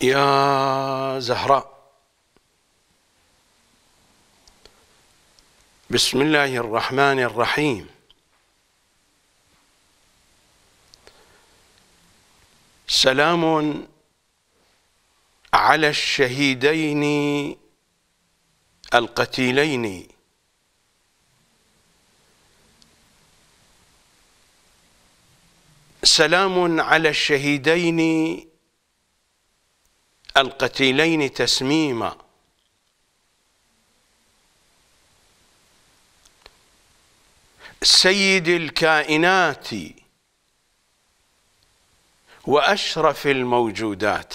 يا زهراء بسم الله الرحمن الرحيم سلام على الشهيدين القتيلين سلام على الشهيدين القتيلين تسميما سيد الكائنات واشرف الموجودات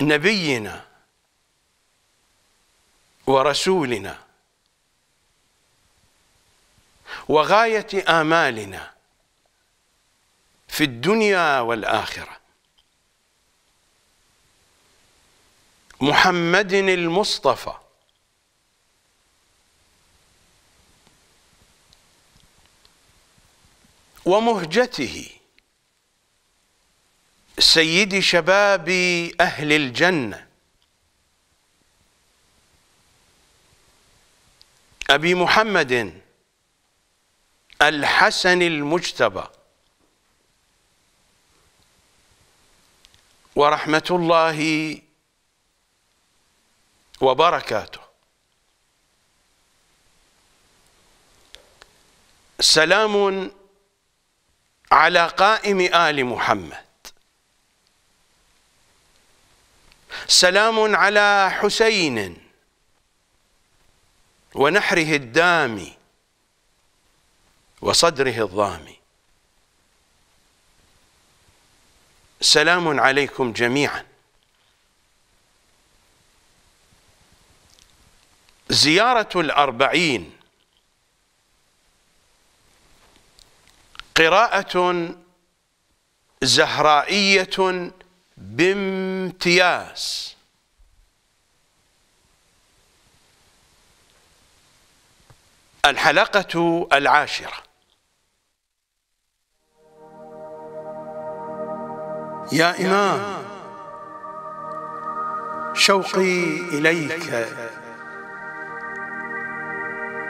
نبينا ورسولنا وغايه امالنا في الدنيا والاخره محمد المصطفى ومهجته سيد شباب أهل الجنة أبي محمد الحسن المجتبى ورحمة الله وبركاته سلام على قائم آل محمد سلام على حسين ونحره الدامي وصدره الضامي سلام عليكم جميعا زيارة الأربعين قراءة زهرائية بامتياز الحلقة العاشرة يا إمام شوقي إليك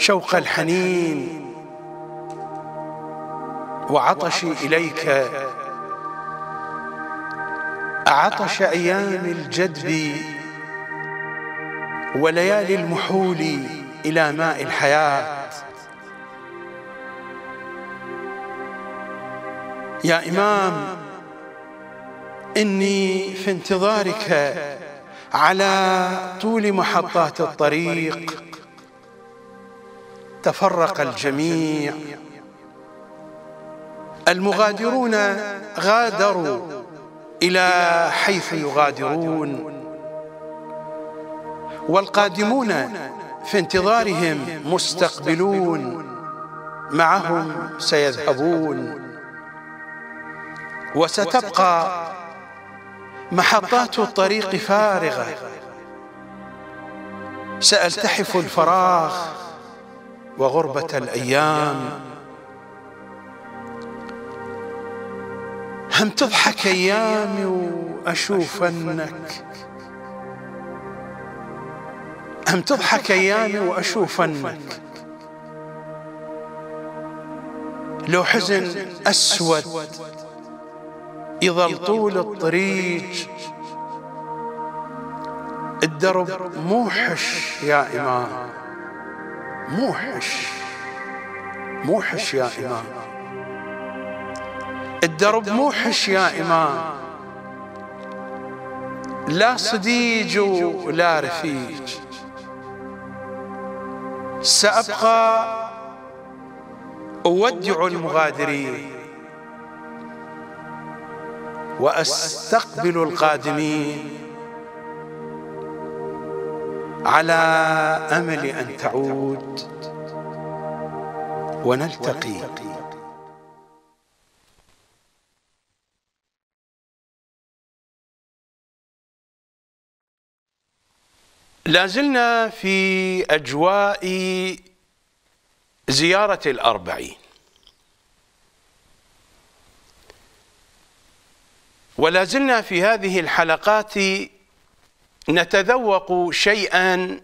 شوق الحنين وعطشي إليك عطش أيام الجدب وليالي المحول إلى ماء الحياة يا إمام إني في انتظارك على طول محطات الطريق تفرق الجميع المغادرون غادروا إلى حيث يغادرون والقادمون في انتظارهم مستقبلون معهم سيذهبون وستبقى محطات الطريق فارغة سألتحف الفراغ وغربة الأيام هم تضحك أيامي واشوف انك هم تضحك أيامي واشوف انك لو حزن أسود يظل طول الطريق الدرب موحش يا إمام موحش موحش يا إمام الدرب موحش يا إمام لا صديج ولا رفيج سأبقى أودع المغادرين وأستقبل القادمين على امل ان تعود ونلتقي لازلنا في أجواء زيارة الأربعين ولازلنا في هذه الحلقات نتذوق شيئا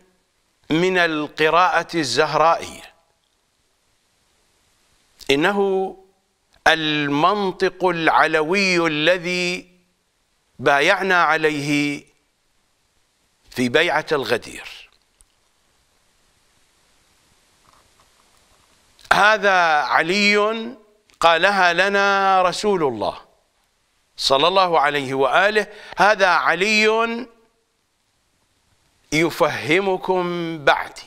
من القراءة الزهرائية إنه المنطق العلوي الذي بايعنا عليه في بيعة الغدير هذا علي قالها لنا رسول الله صلى الله عليه وآله هذا علي يفهمكم بعدي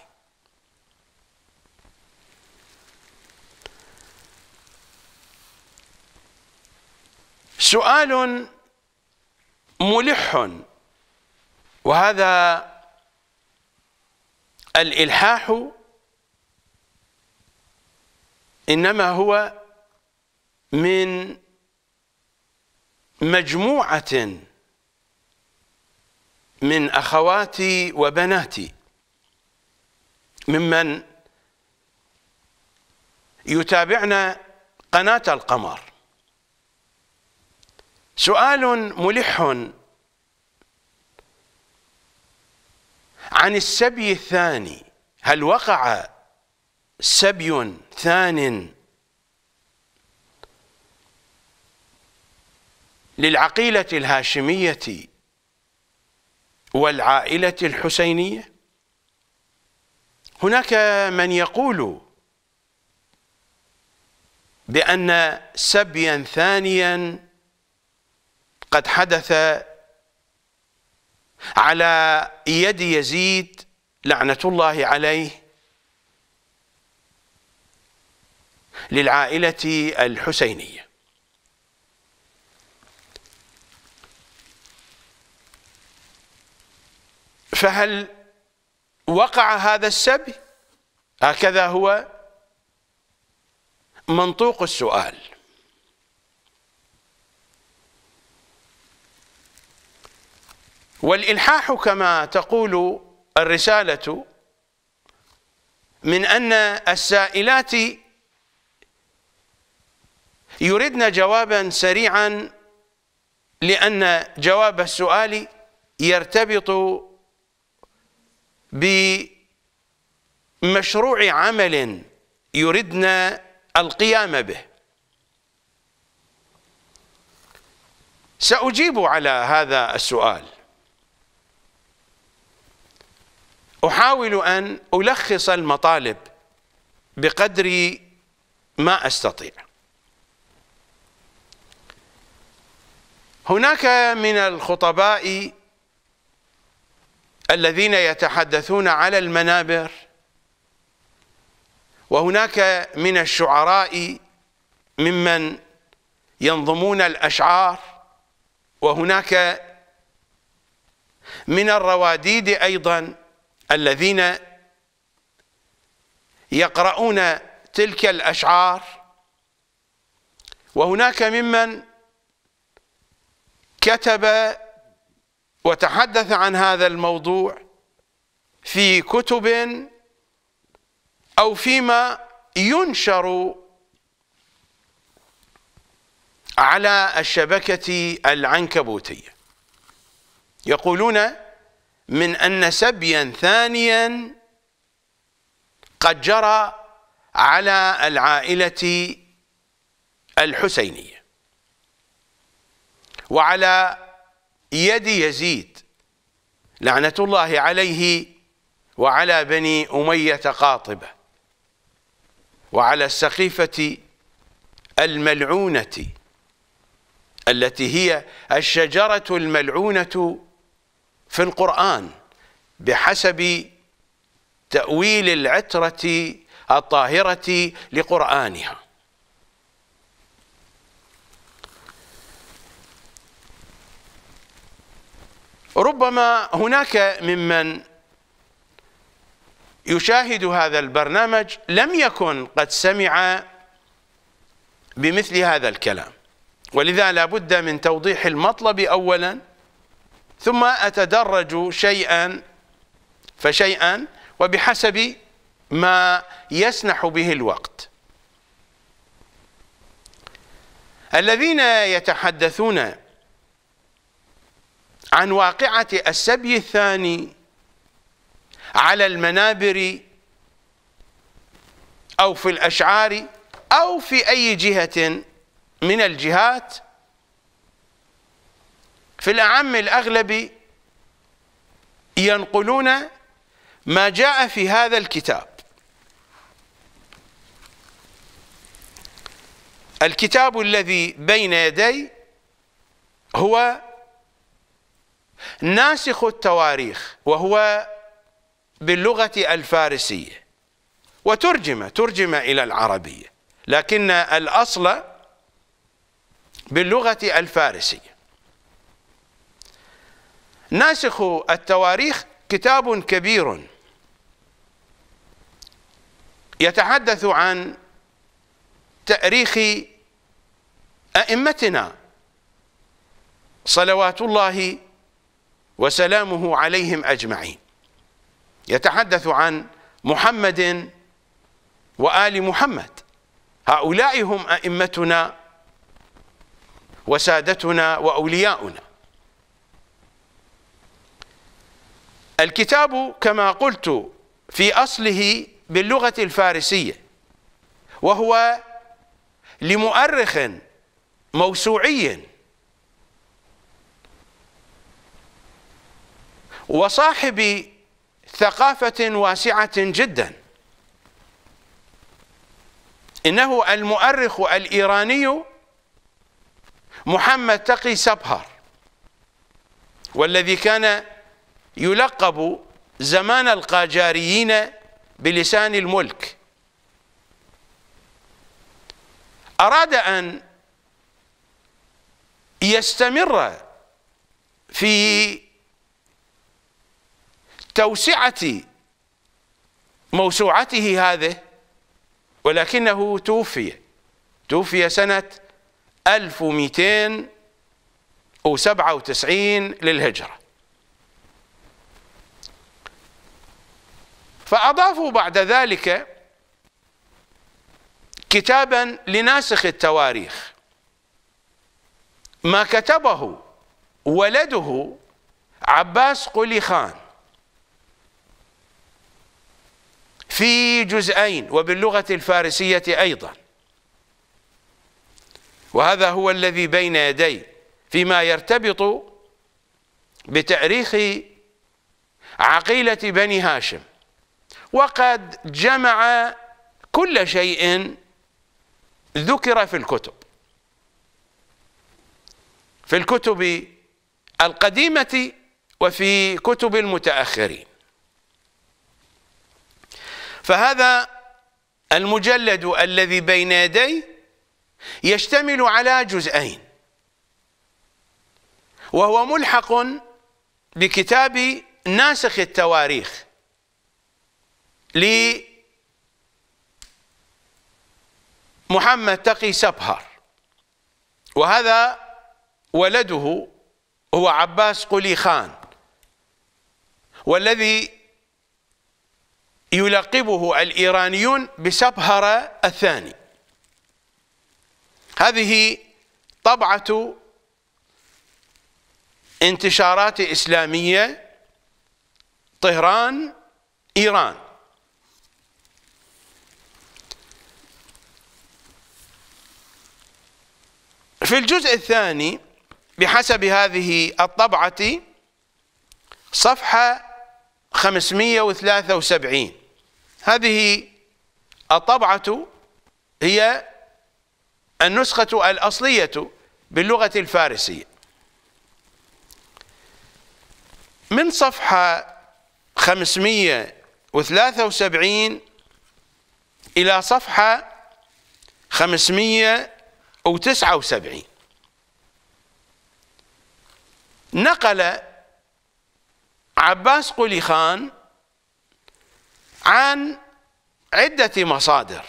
سؤال ملح وهذا الإلحاح إنما هو من مجموعة من أخواتي وبناتي ممن يتابعن قناة القمر سؤال ملح عن السبي الثاني هل وقع سبي ثان للعقيلة الهاشمية والعائلة الحسينية هناك من يقول بأن سبيا ثانيا قد حدث على يد يزيد لعنة الله عليه للعائلة الحسينية فهل وقع هذا السبي هكذا هو منطوق السؤال والإلحاح كما تقول الرسالة من أن السائلات يردن جوابا سريعا لأن جواب السؤال يرتبط بمشروع عمل يردنا القيام به سأجيب على هذا السؤال أحاول أن ألخص المطالب بقدر ما أستطيع هناك من الخطباء الذين يتحدثون على المنابر وهناك من الشعراء ممن ينظمون الأشعار وهناك من الرواديد أيضا الذين يقرؤون تلك الأشعار وهناك ممن كتب وتحدث عن هذا الموضوع في كتب أو فيما ينشر على الشبكة العنكبوتية يقولون من أن سبيا ثانيا قد جرى على العائلة الحسينية وعلى يد يزيد لعنة الله عليه وعلى بني أمية قاطبة وعلى السقيفة الملعونة التي هي الشجرة الملعونة في القرآن بحسب تأويل العترة الطاهرة لقرآنها ربما هناك ممن يشاهد هذا البرنامج لم يكن قد سمع بمثل هذا الكلام ولذا لا بد من توضيح المطلب أولا ثم أتدرج شيئا فشيئا وبحسب ما يسنح به الوقت الذين يتحدثون عن واقعة السبي الثاني على المنابر أو في الأشعار أو في أي جهة من الجهات في الأعم الأغلب ينقلون ما جاء في هذا الكتاب الكتاب الذي بين يدي هو ناسخ التواريخ وهو باللغة الفارسية وترجم ترجم إلى العربية لكن الأصل باللغة الفارسية ناسخ التواريخ كتاب كبير يتحدث عن تأريخ أئمتنا صلوات الله وسلامه عليهم أجمعين يتحدث عن محمد وآل محمد هؤلاء هم أئمتنا وسادتنا وأولياؤنا الكتاب كما قلت في أصله باللغة الفارسية وهو لمؤرخ موسوعي وصاحب ثقافة واسعة جدا إنه المؤرخ الإيراني محمد تقي سبهر والذي كان يلقب زمان القاجاريين بلسان الملك أراد أن يستمر في توسعة موسوعته هذه ولكنه توفي توفي سنة 1297 للهجرة فأضافوا بعد ذلك كتابا لناسخ التواريخ ما كتبه ولده عباس قلي خان في جزئين وباللغة الفارسية أيضا وهذا هو الذي بين يدي فيما يرتبط بتاريخ عقيلة بني هاشم وقد جمع كل شيء ذكر في الكتب في الكتب القديمة وفي كتب المتأخرين فهذا المجلد الذي بين يدي يشتمل على جزئين وهو ملحق بكتاب ناسخ التواريخ لمحمد تقي سبهر وهذا ولده هو عباس قلي خان والذي يلقبه الإيرانيون بسبهرة الثاني هذه طبعة انتشارات إسلامية طهران إيران في الجزء الثاني بحسب هذه الطبعة صفحة 573 هذه الطبعة هي النسخة الأصلية باللغة الفارسية من صفحة 573 إلى صفحة 579 نقل عباس قلي خان عن عدة مصادر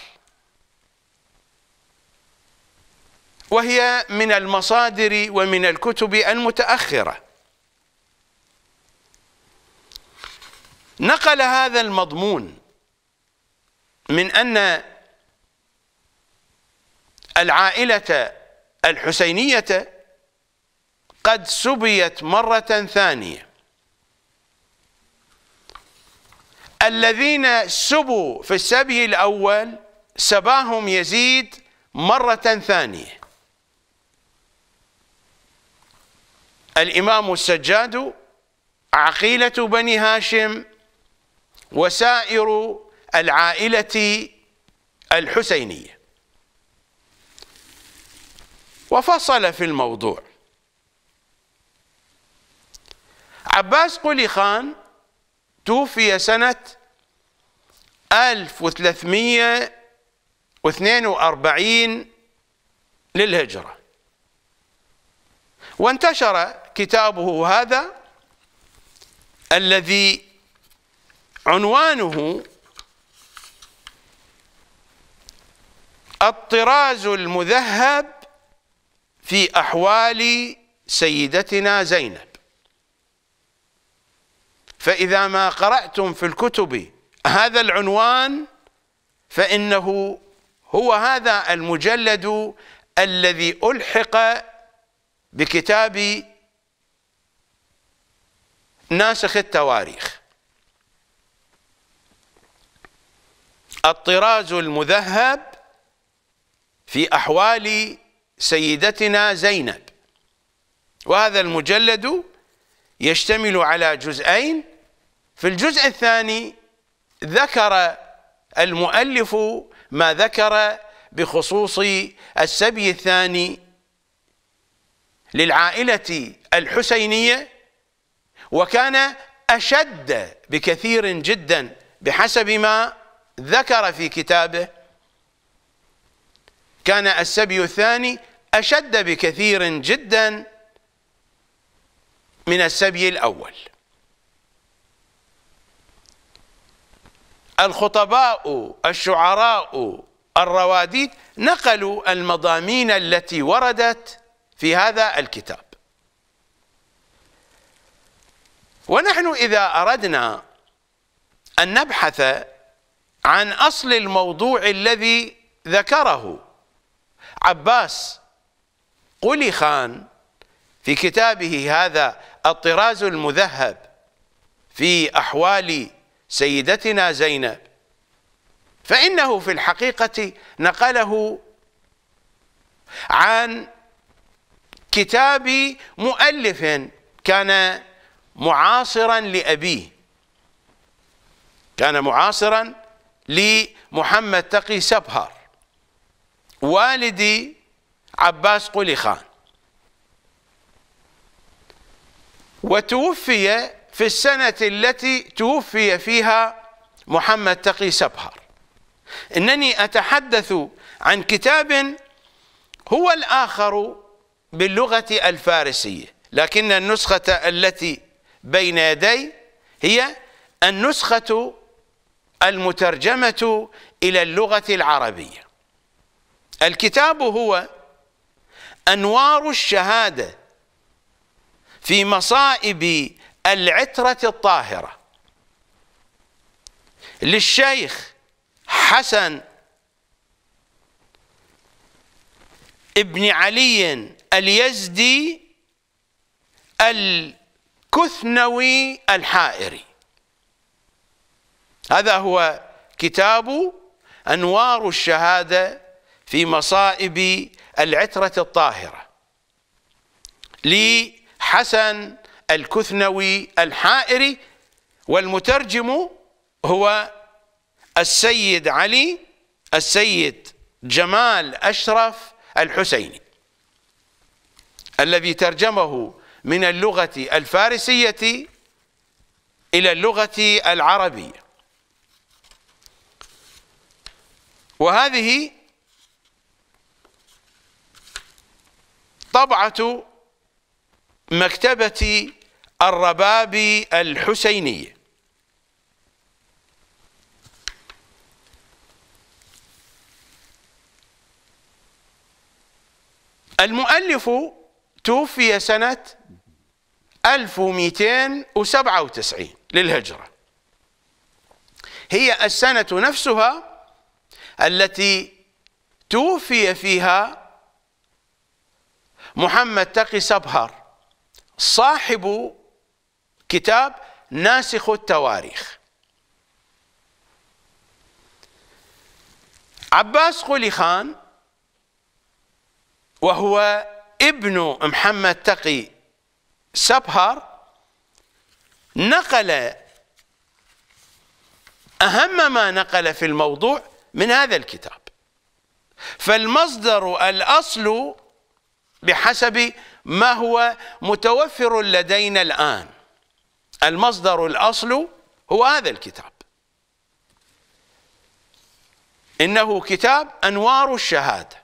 وهي من المصادر ومن الكتب المتأخرة نقل هذا المضمون من أن العائلة الحسينية قد سبيت مرة ثانية الذين سبوا في السبي الأول سباهم يزيد مرة ثانية الإمام السجاد عقيلة بني هاشم وسائر العائلة الحسينية وفصل في الموضوع عباس قلي خان توفي سنة 1342 للهجرة وانتشر كتابه هذا الذي عنوانه الطراز المذهب في أحوال سيدتنا زينب فإذا ما قرأتم في الكتب هذا العنوان فإنه هو هذا المجلد الذي ألحق بكتاب ناسخ التواريخ الطراز المذهب في أحوال سيدتنا زينب وهذا المجلد يشتمل على جزئين في الجزء الثاني ذكر المؤلف ما ذكر بخصوص السبي الثاني للعائلة الحسينية وكان أشد بكثير جدا بحسب ما ذكر في كتابه كان السبي الثاني أشد بكثير جدا من السبي الأول الخطباء الشعراء الرواديد نقلوا المضامين التي وردت في هذا الكتاب ونحن إذا أردنا أن نبحث عن أصل الموضوع الذي ذكره عباس قلي خان في كتابه هذا الطراز المذهب في أحوال سيدتنا زينب فإنه في الحقيقة نقله عن كتاب مؤلف كان معاصرا لأبيه كان معاصرا لمحمد تقي سبهر والد عباس قلي خان وتوفي في السنة التي توفي فيها محمد تقي سبهر إنني أتحدث عن كتاب هو الآخر باللغة الفارسية لكن النسخة التي بين يدي هي النسخة المترجمة إلى اللغة العربية الكتاب هو أنوار الشهادة في مصائب العترة الطاهرة للشيخ حسن ابن علي اليزدي الكثنوي الحائري هذا هو كتاب أنوار الشهادة في مصائب العترة الطاهرة لحسن الكثنوي الحائري والمترجم هو السيد علي السيد جمال أشرف الحسيني الذي ترجمه من اللغة الفارسية إلى اللغة العربية وهذه طبعة مكتبة الربابي الحسينية المؤلف توفي سنة 1297 للهجرة هي السنة نفسها التي توفي فيها محمد تقي سبهر صاحب كتاب ناسخ التواريخ عباس قولي خان وهو ابن محمد تقي سبهر نقل أهم ما نقل في الموضوع من هذا الكتاب فالمصدر الأصل بحسب ما هو متوفر لدينا الآن المصدر الأصل هو هذا الكتاب إنه كتاب أنوار الشهادة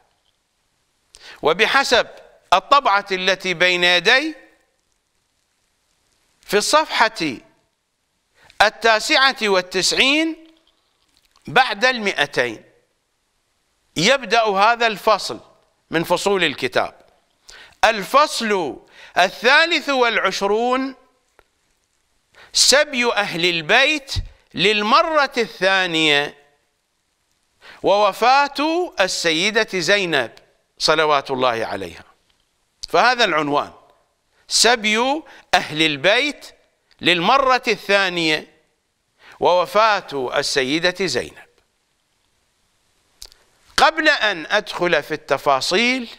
وبحسب الطبعة التي بين يدي في الصفحة التاسعة والتسعين بعد المئتين يبدأ هذا الفصل من فصول الكتاب الفصل الثالث والعشرون سبي أهل البيت للمرة الثانية ووفاة السيدة زينب صلوات الله عليها فهذا العنوان سبي أهل البيت للمرة الثانية ووفاة السيدة زينب قبل أن أدخل في التفاصيل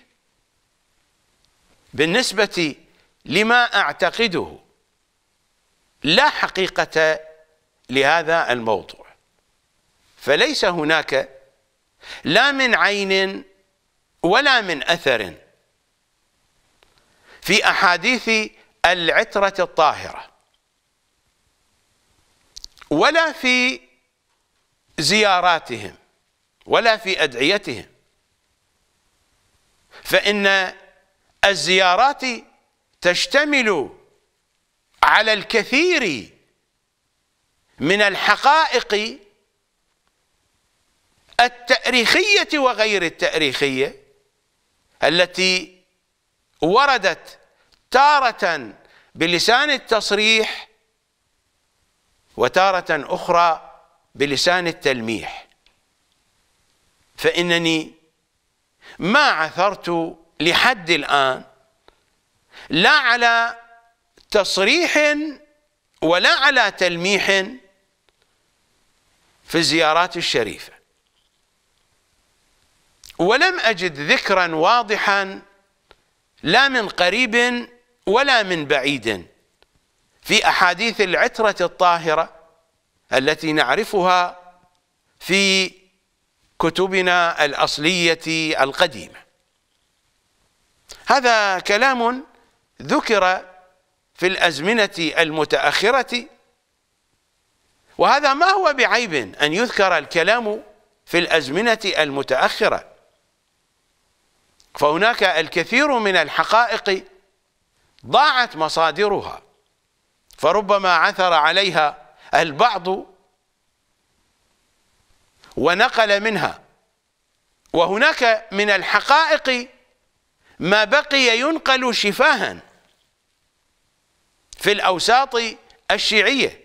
بالنسبة لما أعتقده لا حقيقة لهذا الموضوع فليس هناك لا من عين ولا من أثر في أحاديث العترة الطاهرة ولا في زياراتهم ولا في أدعيتهم فإن الزيارات تشتمل على الكثير من الحقائق التاريخيه وغير التاريخيه التي وردت تاره بلسان التصريح وتاره اخرى بلسان التلميح فانني ما عثرت لحد الان لا على تصريح ولا على تلميح في الزيارات الشريفة ولم أجد ذكرا واضحا لا من قريب ولا من بعيد في أحاديث العترة الطاهرة التي نعرفها في كتبنا الأصلية القديمة هذا كلام ذكر في الأزمنة المتأخرة وهذا ما هو بعيب أن يذكر الكلام في الأزمنة المتأخرة فهناك الكثير من الحقائق ضاعت مصادرها فربما عثر عليها البعض ونقل منها وهناك من الحقائق ما بقي ينقل شفاها في الأوساط الشيعية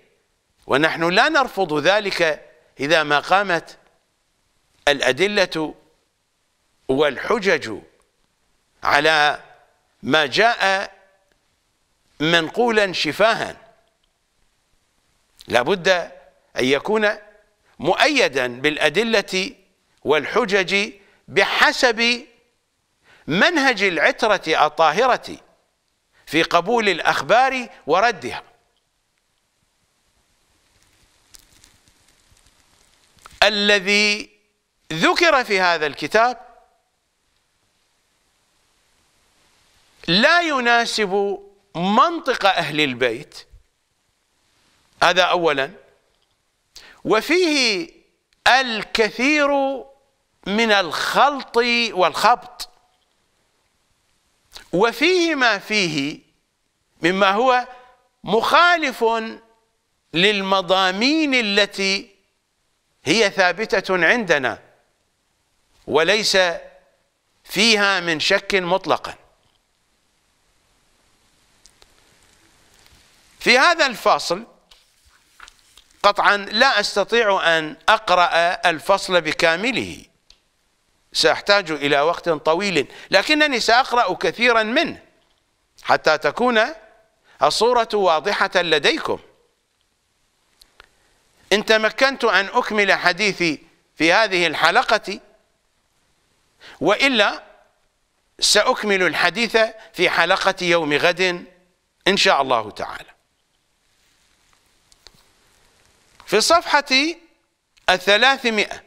ونحن لا نرفض ذلك إذا ما قامت الأدلة والحجج على ما جاء منقولا شفاها لابد أن يكون مؤيدا بالأدلة والحجج بحسب منهج العترة الطاهرة في قبول الأخبار وردها الذي ذكر في هذا الكتاب لا يناسب منطق أهل البيت هذا أولا وفيه الكثير من الخلط والخبط وفيه ما فيه مما هو مخالف للمضامين التي هي ثابتة عندنا وليس فيها من شك مطلقا في هذا الفصل قطعا لا أستطيع أن أقرأ الفصل بكامله سأحتاج إلى وقت طويل لكنني سأقرأ كثيرا منه حتى تكون الصورة واضحة لديكم إن تمكنت أن أكمل حديثي في هذه الحلقة وإلا سأكمل الحديث في حلقة يوم غد إن شاء الله تعالى في صفحة الثلاثمائة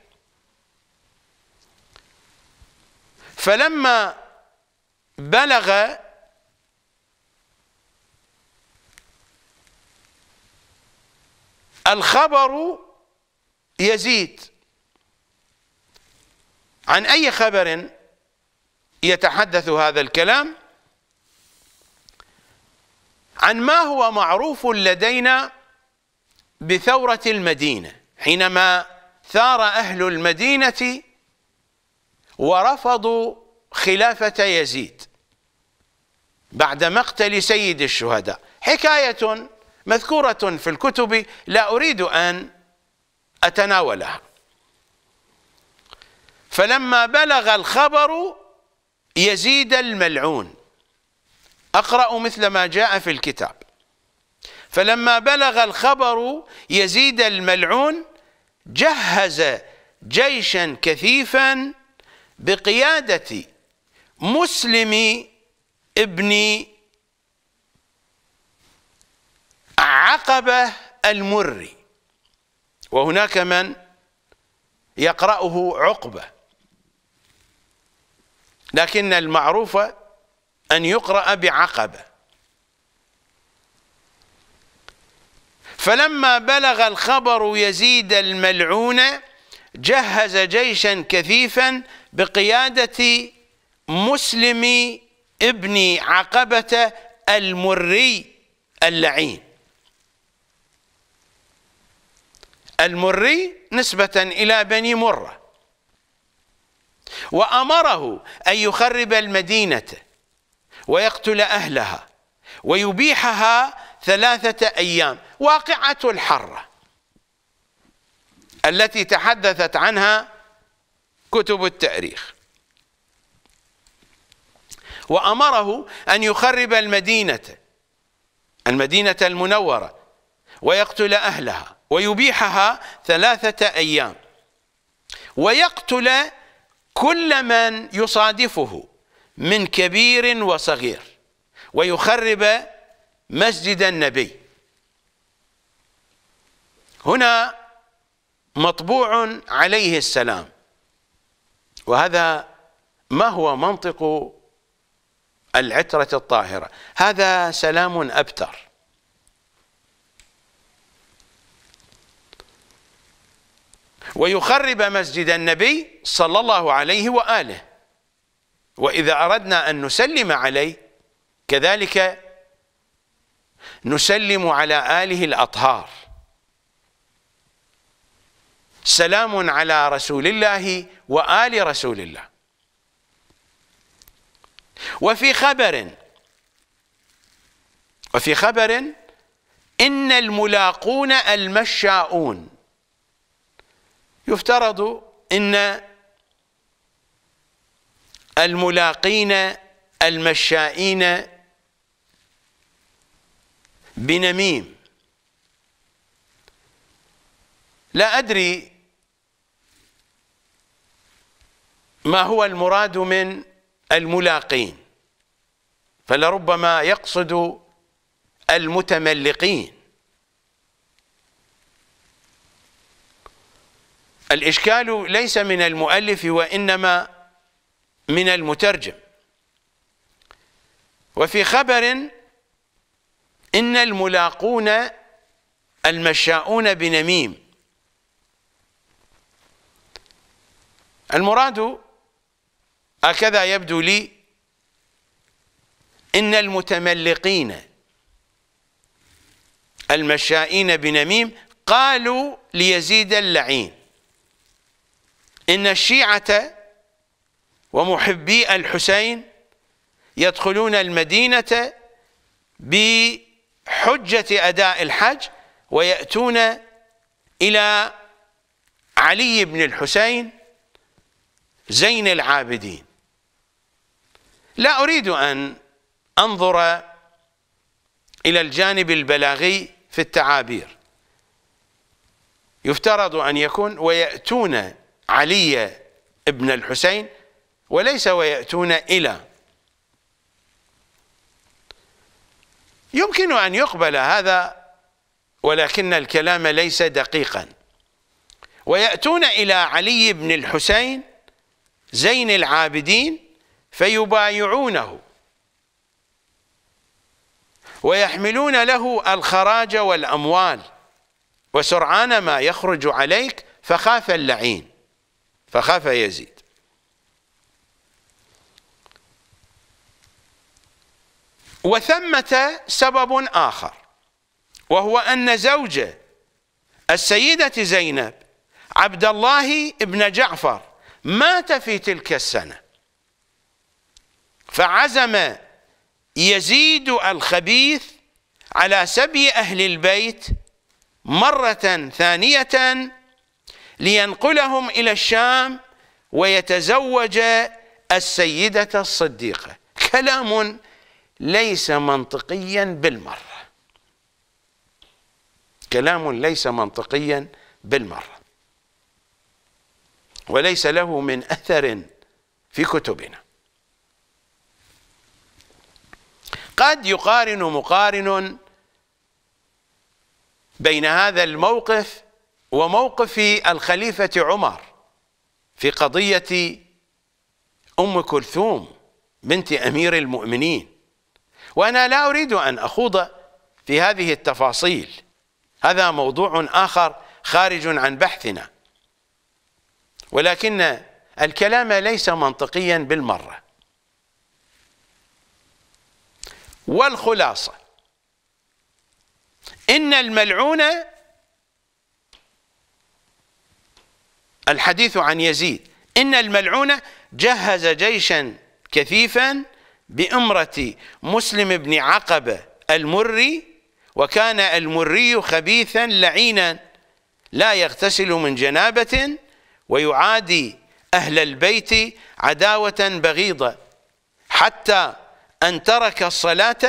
فلما بلغ الخبر يزيد عن أي خبر يتحدث هذا الكلام عن ما هو معروف لدينا بثورة المدينة حينما ثار أهل المدينة ورفضوا خلافة يزيد بعد مقتل سيد الشهداء حكاية مذكورة في الكتب لا أريد أن أتناولها فلما بلغ الخبر يزيد الملعون أقرأ مثل ما جاء في الكتاب فلما بلغ الخبر يزيد الملعون جهز جيشا كثيفا بقيادة مسلم ابن عقبة المري وهناك من يقرأه عقبة لكن المعروف أن يقرأ بعقبة فلما بلغ الخبر يزيد الملعون جهز جيشا كثيفا بقيادة مسلم ابن عقبة المري اللعين المري نسبة إلى بني مرة وأمره أن يخرب المدينة ويقتل أهلها ويبيحها ثلاثة أيام واقعة الحرة التي تحدثت عنها كتب التاريخ وأمره أن يخرب المدينة المدينة المنورة ويقتل أهلها ويبيحها ثلاثة أيام ويقتل كل من يصادفه من كبير وصغير ويخرب مسجد النبي هنا مطبوع عليه السلام وهذا ما هو منطق العترة الطاهرة هذا سلام أبتر ويخرب مسجد النبي صلى الله عليه وآله وإذا أردنا أن نسلم عليه كذلك نسلم على آله الأطهار سلام على رسول الله وآل رسول الله وفي خبر وفي خبر إن الملاقون المشاؤون يفترض ان الملاقين المشائين بنميم لا ادري ما هو المراد من الملاقين فلربما يقصد المتملقين الإشكال ليس من المؤلف وإنما من المترجم وفي خبر إن الملاقون المشاؤون بنميم المراد هكذا يبدو لي إن المتملقين المشائين بنميم قالوا ليزيد اللعين إن الشيعة ومحبي الحسين يدخلون المدينة بحجة أداء الحج ويأتون إلى علي بن الحسين زين العابدين لا أريد أن أنظر إلى الجانب البلاغي في التعابير يفترض أن يكون ويأتون علي ابن الحسين وليس ويأتون إلى يمكن أن يقبل هذا ولكن الكلام ليس دقيقا ويأتون إلى علي بن الحسين زين العابدين فيبايعونه ويحملون له الخراج والأموال وسرعان ما يخرج عليك فخاف اللعين فخاف يزيد وثمة سبب آخر وهو أن زوج السيدة زينب عبد الله بن جعفر مات في تلك السنة فعزم يزيد الخبيث على سبي أهل البيت مرة ثانية لينقلهم إلى الشام ويتزوج السيدة الصديقة كلام ليس منطقيا بالمرة كلام ليس منطقيا بالمرة وليس له من أثر في كتبنا قد يقارن مقارن بين هذا الموقف وموقف الخليفة عمر في قضية أم كلثوم بنت أمير المؤمنين وأنا لا أريد أن أخوض في هذه التفاصيل هذا موضوع آخر خارج عن بحثنا ولكن الكلام ليس منطقيا بالمرة والخلاصة إن الملعون الحديث عن يزيد إن الملعون جهز جيشا كثيفا بإمرة مسلم بن عقبة المري وكان المري خبيثا لعينا لا يغتسل من جنابة ويعادي أهل البيت عداوة بغيضة حتى أن ترك الصلاة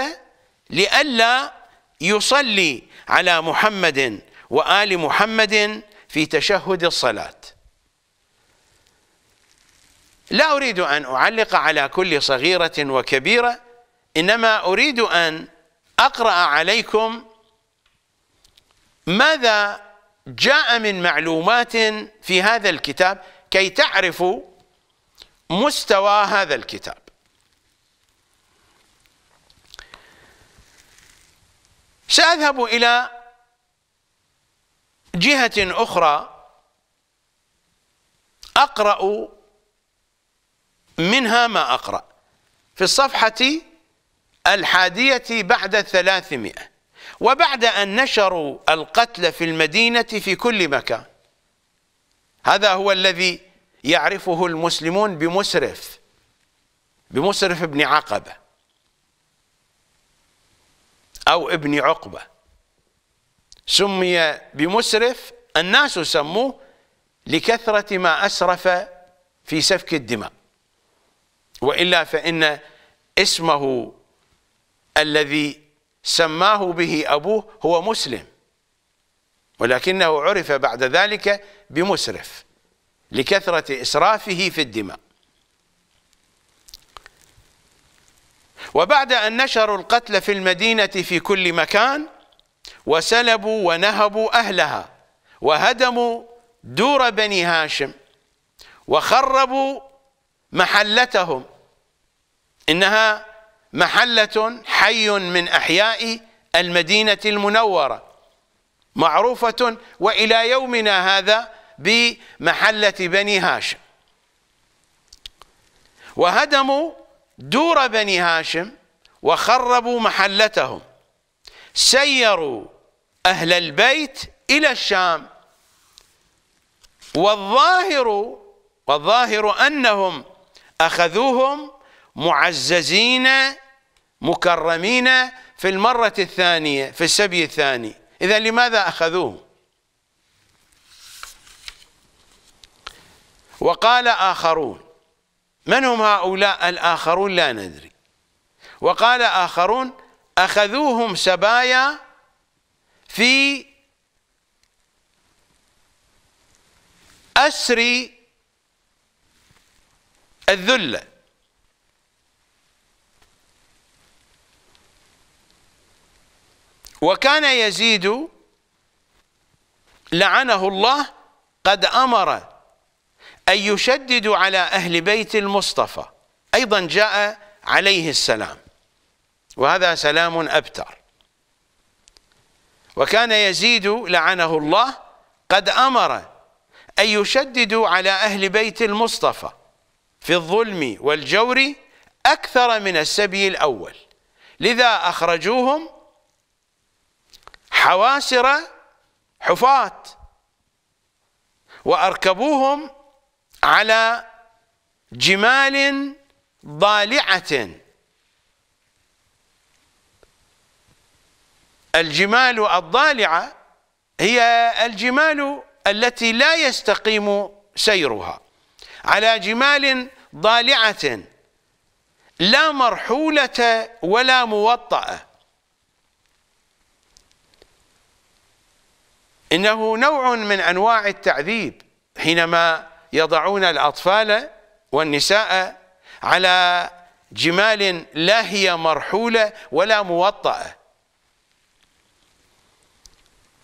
لئلا يصلي على محمد وآل محمد في تشهد الصلاة لا أريد أن أعلق على كل صغيرة وكبيرة إنما أريد أن أقرأ عليكم ماذا جاء من معلومات في هذا الكتاب كي تعرفوا مستوى هذا الكتاب سأذهب إلى جهة أخرى أقرأ منها ما أقرأ في الصفحة الحادية بعد الثلاثمائة وبعد أن نشروا القتل في المدينة في كل مكان هذا هو الذي يعرفه المسلمون بمسرف بمسرف ابن عقبة أو ابن عقبة سمي بمسرف الناس سموه لكثرة ما أسرف في سفك الدماء وإلا فإن اسمه الذي سماه به أبوه هو مسلم ولكنه عرف بعد ذلك بمسرف لكثرة إسرافه في الدماء وبعد أن نشروا القتل في المدينة في كل مكان وسلبوا ونهبوا أهلها وهدموا دور بني هاشم وخربوا محلتهم إنها محلة حي من أحياء المدينة المنورة معروفة وإلى يومنا هذا بمحلة بني هاشم وهدموا دور بني هاشم وخربوا محلتهم سيروا أهل البيت إلى الشام والظاهر والظاهر أنهم أخذوهم معززين مكرمين في المرة الثانية في السبي الثاني إذا لماذا أخذوه وقال آخرون من هم هؤلاء الآخرون لا ندري وقال آخرون أخذوهم سبايا في أسر الذل وكان يزيد لعنه الله قد أمر أن يشدد على أهل بيت المصطفى أيضا جاء عليه السلام وهذا سلام أبتر وكان يزيد لعنه الله قد أمر أن يشددوا على أهل بيت المصطفى في الظلم والجور أكثر من السبي الأول لذا أخرجوهم حواسر حفاة وأركبوهم على جمال ضالعة الجمال الضالعة هي الجمال التي لا يستقيم سيرها على جمال ضالعة لا مرحولة ولا موطأة إنه نوع من أنواع التعذيب حينما يضعون الأطفال والنساء على جمال لا هي مرحولة ولا موطأة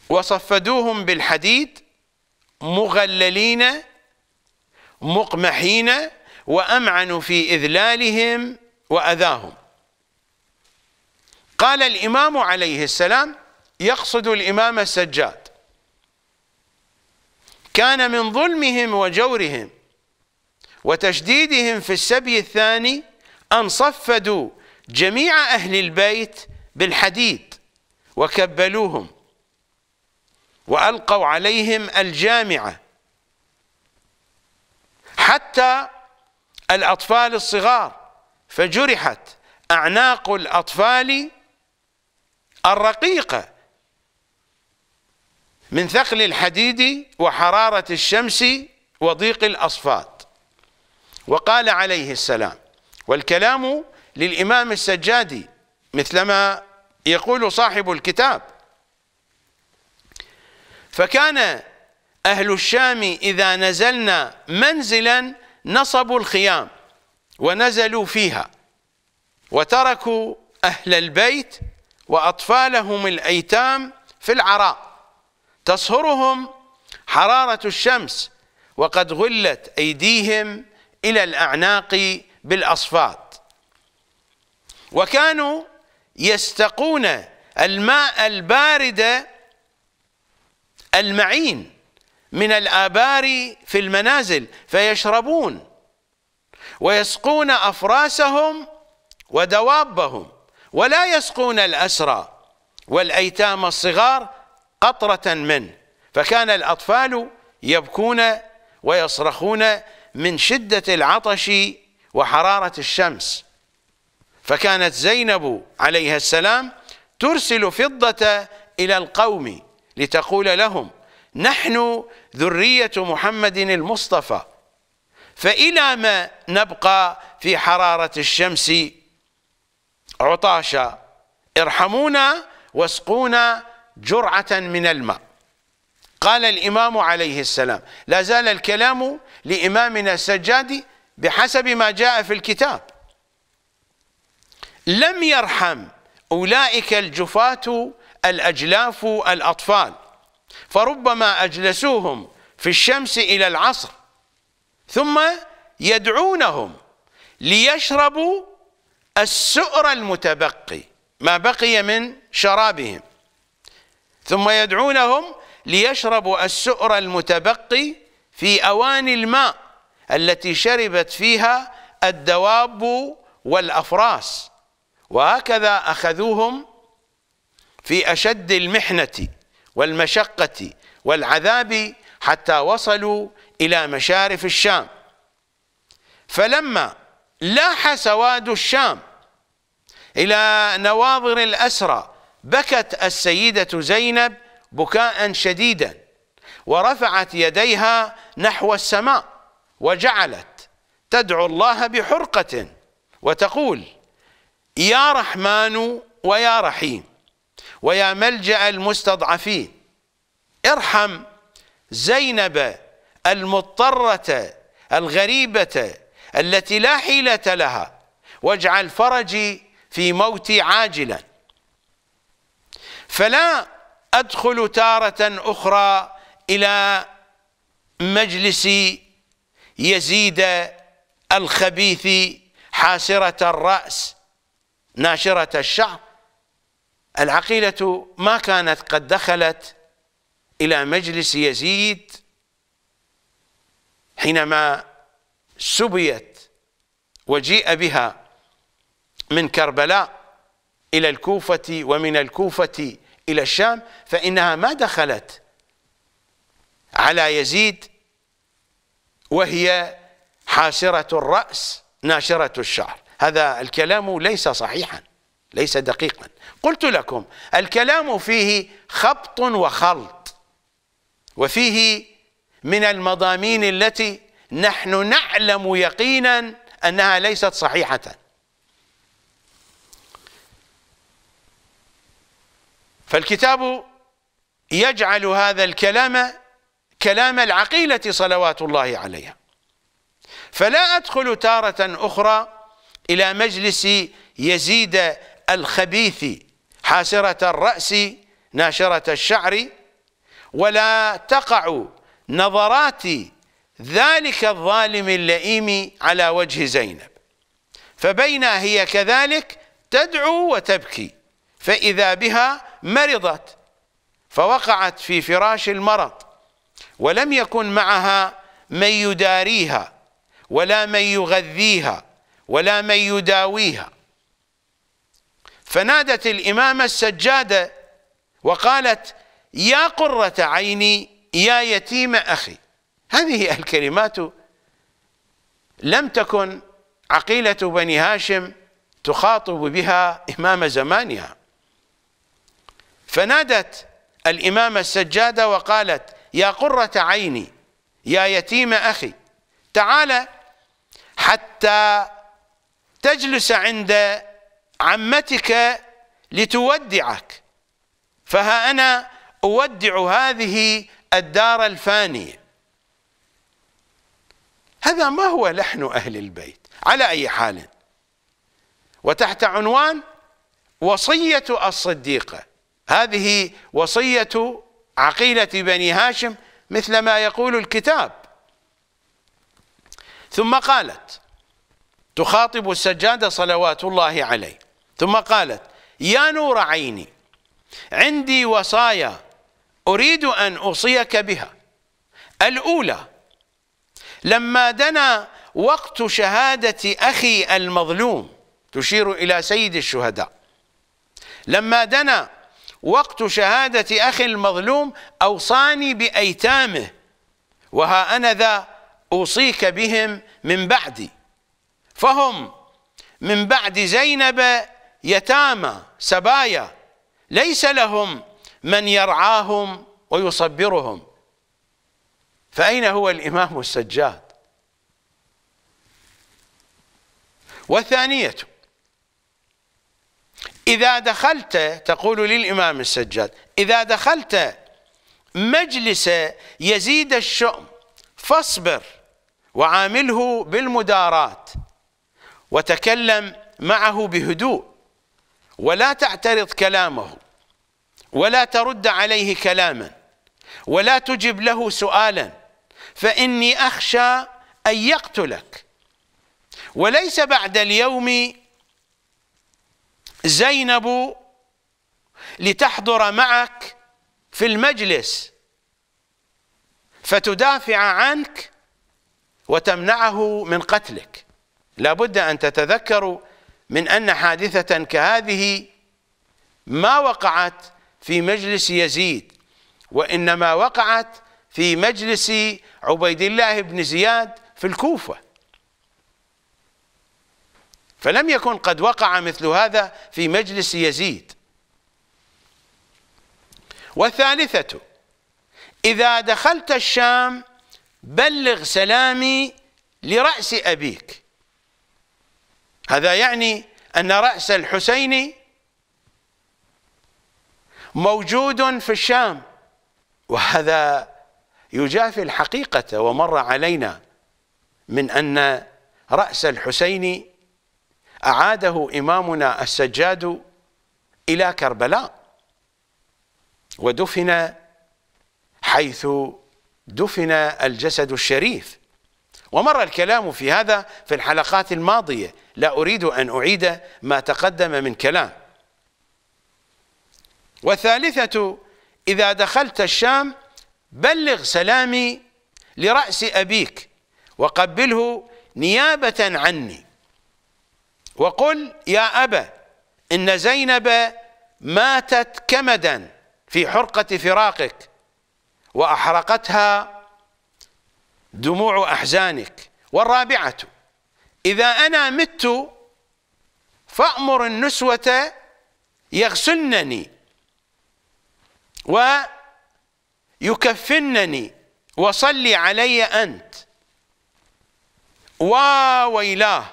وصفدوهم بالحديد مغللين مقمحين وأمعنوا في إذلالهم وأذاهم قال الإمام عليه السلام يقصد الإمام السجاد كان من ظلمهم وجورهم وتشديدهم في السبي الثاني أن صفدوا جميع أهل البيت بالحديد وكبلوهم وألقوا عليهم الجامعة حتى الأطفال الصغار فجرحت أعناق الأطفال الرقيقة من ثقل الحديد وحرارة الشمس وضيق الأصفاد وقال عليه السلام والكلام للإمام السجادي مثلما يقول صاحب الكتاب فكان أهل الشام إذا نزلنا منزلا نصبوا الخيام ونزلوا فيها وتركوا أهل البيت وأطفالهم الأيتام في العراء تصهرهم حرارة الشمس وقد غلت أيديهم إلى الأعناق بالأصفاد وكانوا يستقون الماء البارد المعين من الآبار في المنازل فيشربون ويسقون أفراسهم ودوابهم ولا يسقون الأسرى والأيتام الصغار قطرة منه فكان الأطفال يبكون ويصرخون من شدة العطش وحرارة الشمس فكانت زينب عليها السلام ترسل فضة إلى القوم لتقول لهم نحن ذرية محمد المصطفى فإلى ما نبقى في حرارة الشمس عطاشا ارحمونا واسقونا جرعة من الماء قال الإمام عليه السلام لا زال الكلام لإمامنا السجاد بحسب ما جاء في الكتاب لم يرحم أولئك الجفاة الأجلاف الأطفال فربما أجلسوهم في الشمس إلى العصر ثم يدعونهم ليشربوا السؤر المتبقي ما بقي من شرابهم ثم يدعونهم ليشربوا السؤر المتبقي في أواني الماء التي شربت فيها الدواب والأفراس وهكذا أخذوهم في أشد المحنة والمشقة والعذاب حتى وصلوا إلى مشارف الشام فلما لاح سواد الشام إلى نواظر الأسرى بكت السيدة زينب بكاء شديدا ورفعت يديها نحو السماء وجعلت تدعو الله بحرقة وتقول يا رحمن ويا رحيم ويا ملجأ المستضعفين ارحم زينب المضطرة الغريبة التي لا حيلة لها واجعل فرجي في موتي عاجلا فلا أدخل تارة أخرى إلى مجلس يزيد الخبيث حاسرة الرأس ناشرة الشعر العقيلة ما كانت قد دخلت إلى مجلس يزيد حينما سبيت وجيء بها من كربلاء إلى الكوفة ومن الكوفة إلى الشام فإنها ما دخلت على يزيد وهي حاسرة الرأس ناشرة الشعر هذا الكلام ليس صحيحا ليس دقيقا قلت لكم الكلام فيه خبط وخلط وفيه من المضامين التي نحن نعلم يقينا أنها ليست صحيحة فالكتاب يجعل هذا الكلام كلام العقيلة صلوات الله عليها فلا أدخل تارة أخرى إلى مجلس يزيد الخبيث حاسرة الرأس ناشرة الشعر ولا تقع نظرات ذلك الظالم اللئيم على وجه زينب فبينا هي كذلك تدعو وتبكي فإذا بها مرضت فوقعت في فراش المرض ولم يكن معها من يداريها ولا من يغذيها ولا من يداويها فنادت الإمامة السجادة وقالت يا قرة عيني يا يتيم أخي هذه الكلمات لم تكن عقيلة بني هاشم تخاطب بها إمام زمانها فنادت الإمامة السجادة وقالت يا قرة عيني يا يتيم أخي تعال حتى تجلس عند عمتك لتودعك فها أنا أودع هذه الدار الفانية هذا ما هو لحن أهل البيت على أي حال وتحت عنوان وصية الصديقة هذه وصية عقيلة بني هاشم مثل ما يقول الكتاب ثم قالت تخاطب السجادة صلوات الله عليه ثم قالت يا نور عيني عندي وصايا أريد أن أوصيك بها الأولى لما دنا وقت شهادة أخي المظلوم تشير إلى سيد الشهداء لما دنا وقت شهادة أخي المظلوم أوصاني بأيتامه وها أنا ذا أوصيك بهم من بعدي فهم من بعد زينب يتامى سبايا ليس لهم من يرعاهم ويصبرهم فأين هو الإمام السجاد والثانية إذا دخلت تقول للإمام السجاد إذا دخلت مجلس يزيد الشؤم فاصبر وعامله بالمدارات وتكلم معه بهدوء ولا تعترض كلامه ولا ترد عليه كلاما ولا تجب له سؤالا فإني أخشى أن يقتلك وليس بعد اليوم زينب لتحضر معك في المجلس فتدافع عنك وتمنعه من قتلك لابد أن تتذكروا من أن حادثة كهذه ما وقعت في مجلس يزيد وإنما وقعت في مجلس عبيد الله بن زياد في الكوفة فلم يكن قد وقع مثل هذا في مجلس يزيد والثالثة إذا دخلت الشام بلغ سلامي لرأس أبيك هذا يعني أن رأس الحسين موجود في الشام وهذا يجافي الحقيقة ومر علينا من أن رأس الحسين أعاده إمامنا السجاد إلى كربلاء ودفن حيث دفن الجسد الشريف ومر الكلام في هذا في الحلقات الماضية لا أريد أن أعيد ما تقدم من كلام والثالثة إذا دخلت الشام بلغ سلامي لرأس أبيك وقبله نيابة عني وقل يا أبا إن زينب ماتت كمدا في حرقة فراقك وأحرقتها دموع أحزانك والرابعة إذا أنا مت فأمر النسوة يغسلنني ويكفنني وصلي علي أنت وويلاه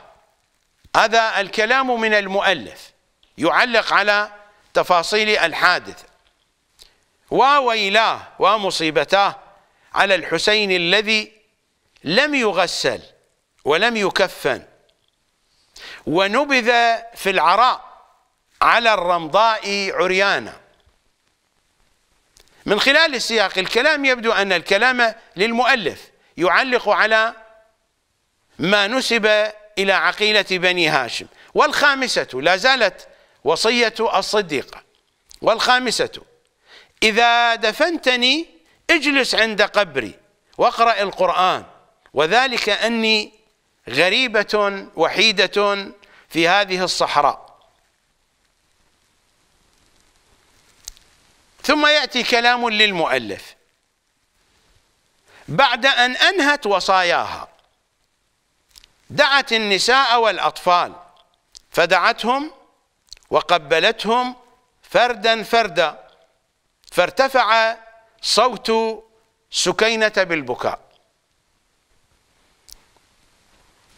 هذا الكلام من المؤلف يعلق على تفاصيل الحادث وويلاه ومصيبتاه على الحسين الذي لم يغسل ولم يكفن ونبذ في العراء على الرمضاء عريانا من خلال سياق الكلام يبدو أن الكلام للمؤلف يعلق على ما نسب إلى عقيلة بني هاشم والخامسة لا زالت وصية الصديقة والخامسة إذا دفنتني اجلس عند قبري واقرأ القرآن وذلك أني غريبة وحيدة في هذه الصحراء ثم يأتي كلام للمؤلف بعد أن أنهت وصاياها دعت النساء والأطفال فدعتهم وقبلتهم فردا فردا فارتفع صوت سكينة بالبكاء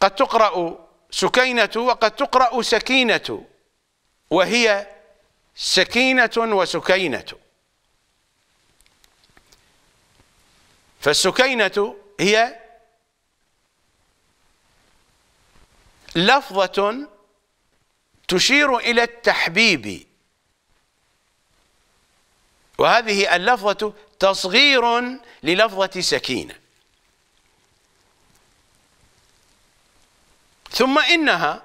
قد تقرأ سكينة وقد تقرأ سكينة وهي سكينة وسكينة فالسكينة هي لفظة تشير إلى التحبيب وهذه اللفظة تصغير للفظة سكينة ثم إنها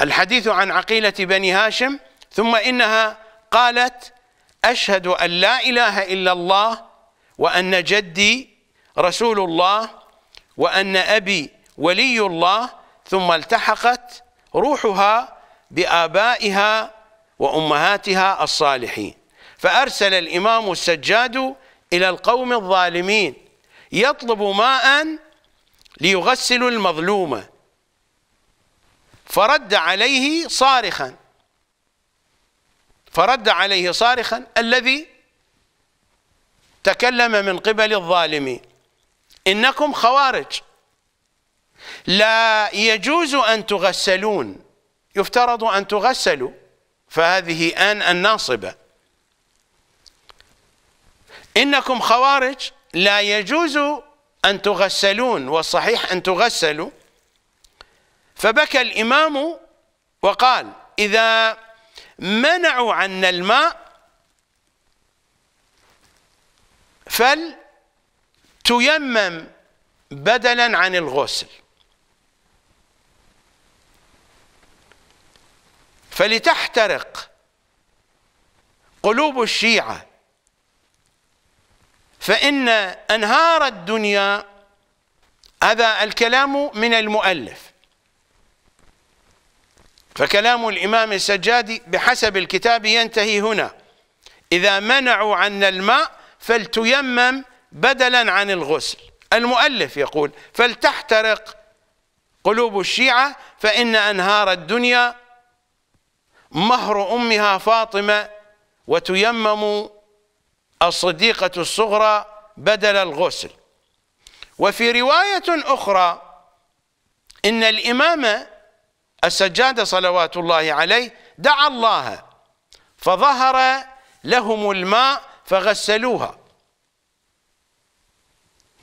الحديث عن عقيلة بني هاشم ثم إنها قالت أشهد أن لا إله إلا الله وأن جدي رسول الله وأن أبي ولي الله ثم التحقت روحها بآبائها وأمهاتها الصالحين فأرسل الإمام السجاد إلى القوم الظالمين يطلب ماء ليغسلوا المظلومة فرد عليه صارخا فرد عليه صارخا الذي تكلم من قبل الظالم إنكم خوارج لا يجوز أن تغسلون يفترض أن تغسلوا فهذه أن الناصبة إنكم خوارج لا يجوز أن تغسلون والصحيح أن تغسلوا فبكى الإمام وقال إذا منعوا عنا الماء فلتيمم بدلا عن الغسل فلتحترق قلوب الشيعة فإن أنهار الدنيا هذا الكلام من المؤلف فكلام الإمام السجادي بحسب الكتاب ينتهي هنا إذا منعوا عنا الماء فلتيمم بدلا عن الغسل المؤلف يقول فلتحترق قلوب الشيعة فإن أنهار الدنيا مهر أمها فاطمة وتيمم الصديقة الصغرى بدل الغسل وفي رواية أخرى إن الإمام السجادة صلوات الله عليه دعا الله فظهر لهم الماء فغسلوها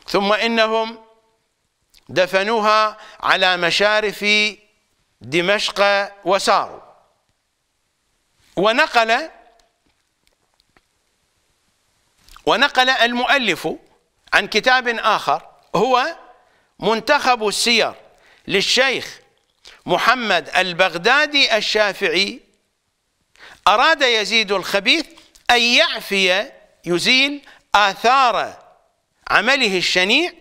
ثم إنهم دفنوها على مشارف دمشق وساروا ونقل ونقل المؤلف عن كتاب آخر هو منتخب السير للشيخ محمد البغدادي الشافعي أراد يزيد الخبيث أن يعفي يزيل آثار عمله الشنيع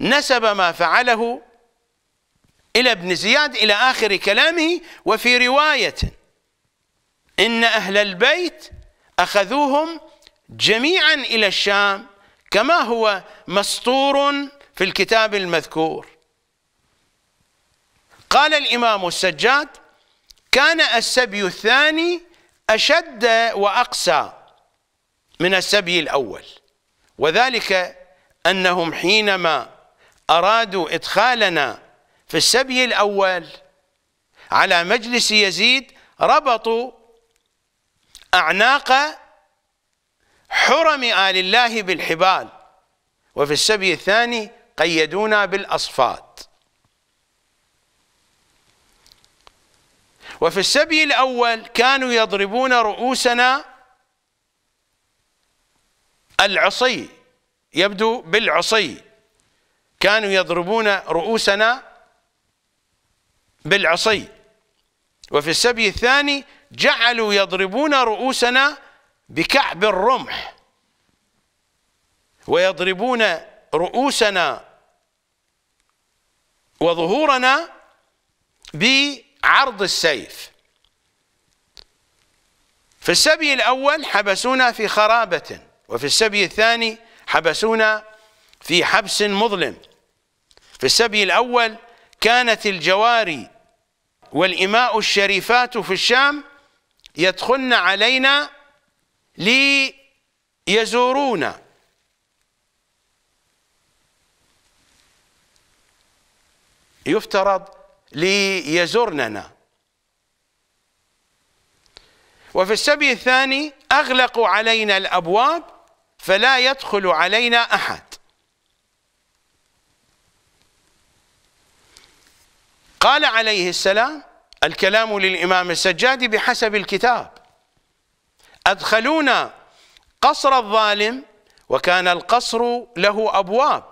نسب ما فعله إلى ابن زياد إلى آخر كلامه وفي رواية إن أهل البيت أخذوهم جميعا إلى الشام كما هو مسطور في الكتاب المذكور قال الإمام السجاد كان السبي الثاني أشد وأقسى من السبي الأول وذلك أنهم حينما أرادوا إدخالنا في السبي الأول على مجلس يزيد ربطوا أعناق حرم آل الله بالحبال وفي السبي الثاني قيدونا بالأصفاد وفي السبي الأول كانوا يضربون رؤوسنا العصي يبدو بالعصي كانوا يضربون رؤوسنا بالعصي وفي السبي الثاني جعلوا يضربون رؤوسنا بكعب الرمح ويضربون رؤوسنا وظهورنا بالعصي عرض السيف في السبي الأول حبسونا في خرابة وفي السبي الثاني حبسونا في حبس مظلم في السبي الأول كانت الجواري والإماء الشريفات في الشام يدخلن علينا ليزورونا يفترض ليزرننا وفي السبي الثاني أغلقوا علينا الأبواب فلا يدخل علينا أحد قال عليه السلام الكلام للإمام السجاد بحسب الكتاب أدخلونا قصر الظالم وكان القصر له أبواب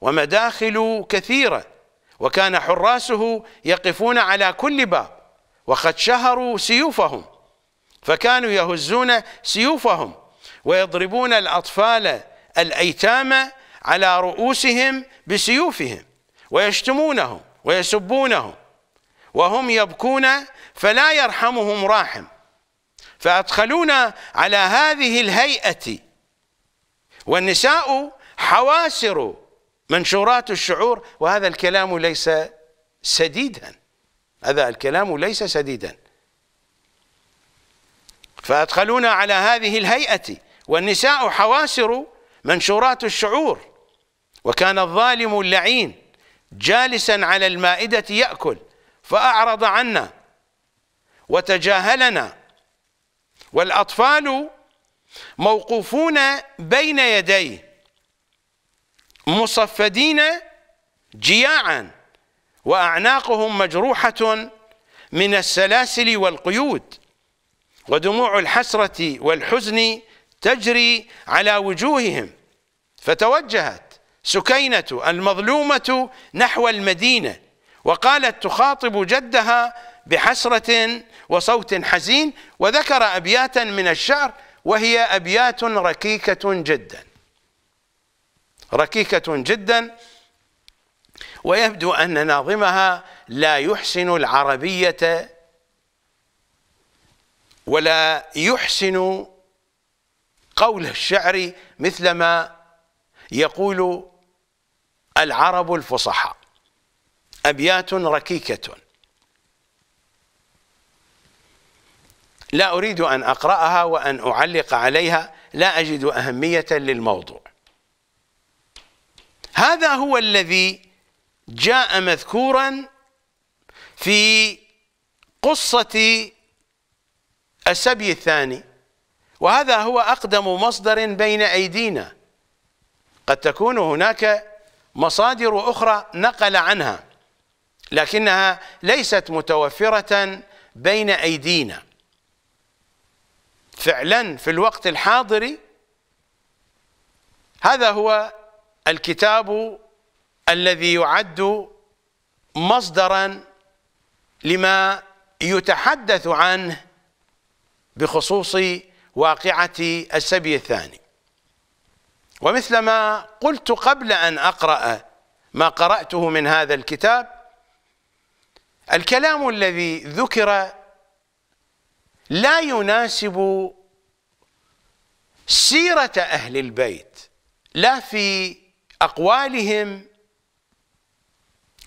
ومداخل كثيرة وكان حراسه يقفون على كل باب وقد شهروا سيوفهم فكانوا يهزون سيوفهم ويضربون الأطفال الأيتام على رؤوسهم بسيوفهم ويشتمونهم ويسبونهم وهم يبكون فلا يرحمهم راحم فأدخلونا على هذه الهيئة والنساء حواسر منشورات الشعور وهذا الكلام ليس سديدا هذا الكلام ليس سديدا فأدخلونا على هذه الهيئة والنساء حواسر منشورات الشعور وكان الظالم اللعين جالسا على المائدة يأكل فأعرض عنا وتجاهلنا والأطفال موقوفون بين يديه مصفدين جياعا واعناقهم مجروحه من السلاسل والقيود ودموع الحسره والحزن تجري على وجوههم فتوجهت سكينه المظلومه نحو المدينه وقالت تخاطب جدها بحسره وصوت حزين وذكر ابياتا من الشعر وهي ابيات ركيكه جدا ركيكة جدا ويبدو أن ناظمها لا يحسن العربية ولا يحسن قول الشعر مثلما يقول العرب الفصحاء أبيات ركيكة لا أريد أن أقرأها وأن أعلق عليها لا أجد أهمية للموضوع هذا هو الذي جاء مذكورا في قصة السبي الثاني وهذا هو أقدم مصدر بين أيدينا قد تكون هناك مصادر أخرى نقل عنها لكنها ليست متوفرة بين أيدينا فعلا في الوقت الحاضر هذا هو الكتاب الذي يعد مصدرا لما يتحدث عنه بخصوص واقعة السبي الثاني ومثل ما قلت قبل أن أقرأ ما قرأته من هذا الكتاب الكلام الذي ذكر لا يناسب سيرة أهل البيت لا في أقوالهم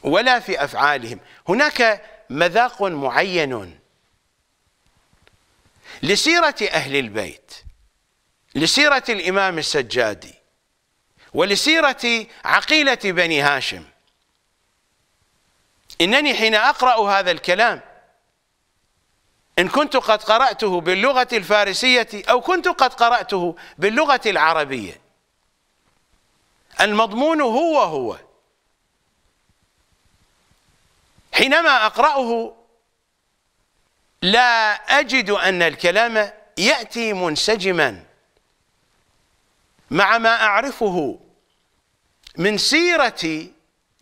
ولا في أفعالهم هناك مذاق معين لسيرة أهل البيت لسيرة الإمام السجادي ولسيرة عقيلة بني هاشم إنني حين أقرأ هذا الكلام إن كنت قد قرأته باللغة الفارسية أو كنت قد قرأته باللغة العربية المضمون هو هو حينما أقرأه لا أجد أن الكلام يأتي منسجما مع ما أعرفه من سيرة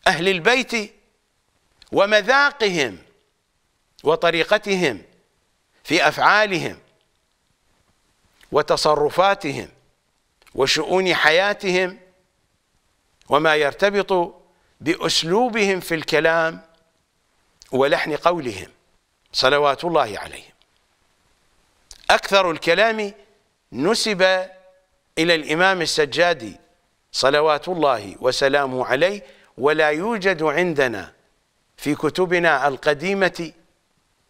أهل البيت ومذاقهم وطريقتهم في أفعالهم وتصرفاتهم وشؤون حياتهم وما يرتبط بأسلوبهم في الكلام ولحن قولهم صلوات الله عليهم أكثر الكلام نسب إلى الإمام السجادي صلوات الله وسلامه عليه ولا يوجد عندنا في كتبنا القديمة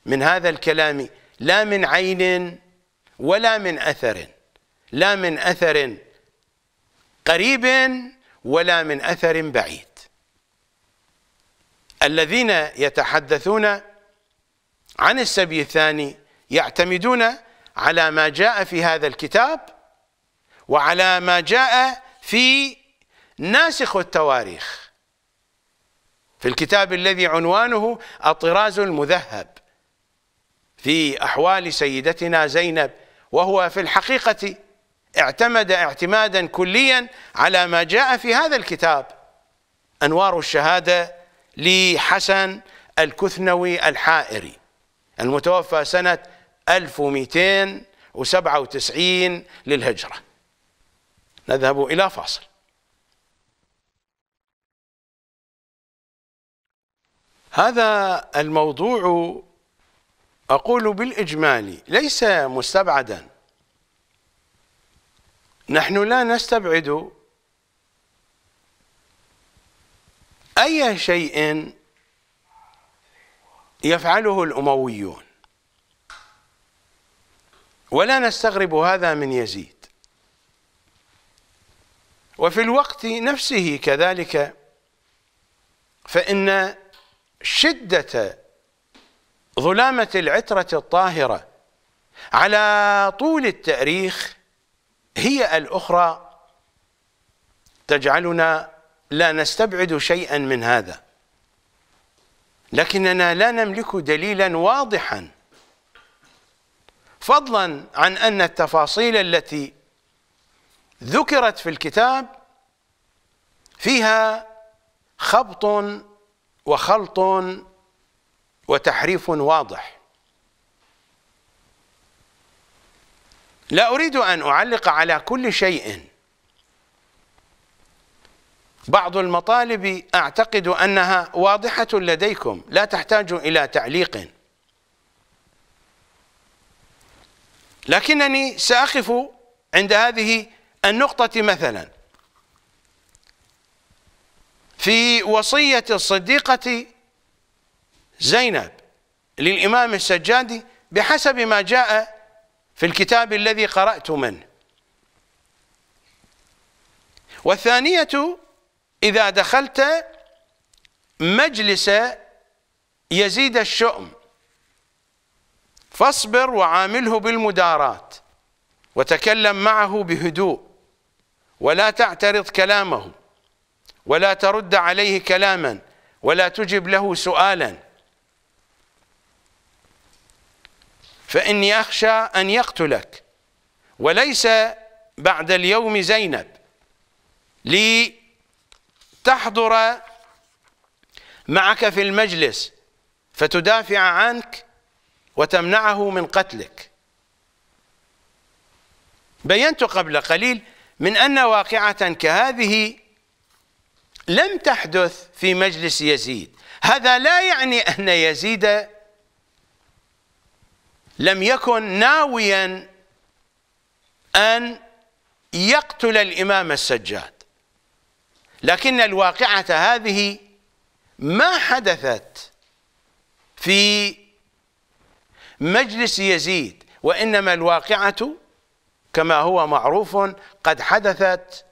من هذا الكلام لا من عين ولا من أثر لا من أثر قريب ولا من أثر بعيد الذين يتحدثون عن السبي الثاني يعتمدون على ما جاء في هذا الكتاب وعلى ما جاء في ناسخ التواريخ في الكتاب الذي عنوانه الطراز المذهب في أحوال سيدتنا زينب وهو في الحقيقة اعتمد اعتمادا كليا على ما جاء في هذا الكتاب انوار الشهاده لحسن الكثنوي الحائري المتوفى سنه 1297 للهجره نذهب الى فاصل هذا الموضوع اقول بالاجمال ليس مستبعدا نحن لا نستبعد أي شيء يفعله الأمويون ولا نستغرب هذا من يزيد وفي الوقت نفسه كذلك فإن شدة ظلامة العترة الطاهرة على طول التاريخ هي الأخرى تجعلنا لا نستبعد شيئا من هذا لكننا لا نملك دليلا واضحا فضلا عن أن التفاصيل التي ذكرت في الكتاب فيها خبط وخلط وتحريف واضح لا أريد أن أعلق على كل شيء بعض المطالب أعتقد أنها واضحة لديكم لا تحتاج إلى تعليق لكنني سأقف عند هذه النقطة مثلا في وصية الصديقة زينب للإمام السجادي بحسب ما جاء في الكتاب الذي قرأت منه والثانية إذا دخلت مجلس يزيد الشؤم فاصبر وعامله بالمدارات وتكلم معه بهدوء ولا تعترض كلامه ولا ترد عليه كلاما ولا تجب له سؤالا فإني أخشى أن يقتلك وليس بعد اليوم زينب لتحضر معك في المجلس فتدافع عنك وتمنعه من قتلك بينت قبل قليل من أن واقعة كهذه لم تحدث في مجلس يزيد هذا لا يعني أن يزيد لم يكن ناويا أن يقتل الإمام السجاد لكن الواقعة هذه ما حدثت في مجلس يزيد وإنما الواقعة كما هو معروف قد حدثت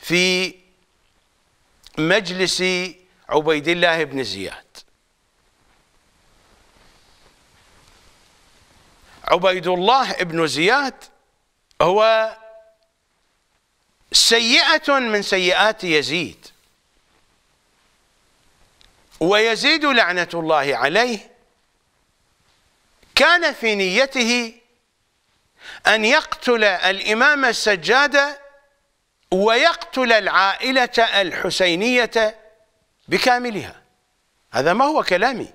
في مجلس عبيد الله بن زياد عبيد الله بن زياد هو سيئة من سيئات يزيد ويزيد لعنة الله عليه كان في نيته أن يقتل الإمام السجاد ويقتل العائلة الحسينية بكاملها هذا ما هو كلامي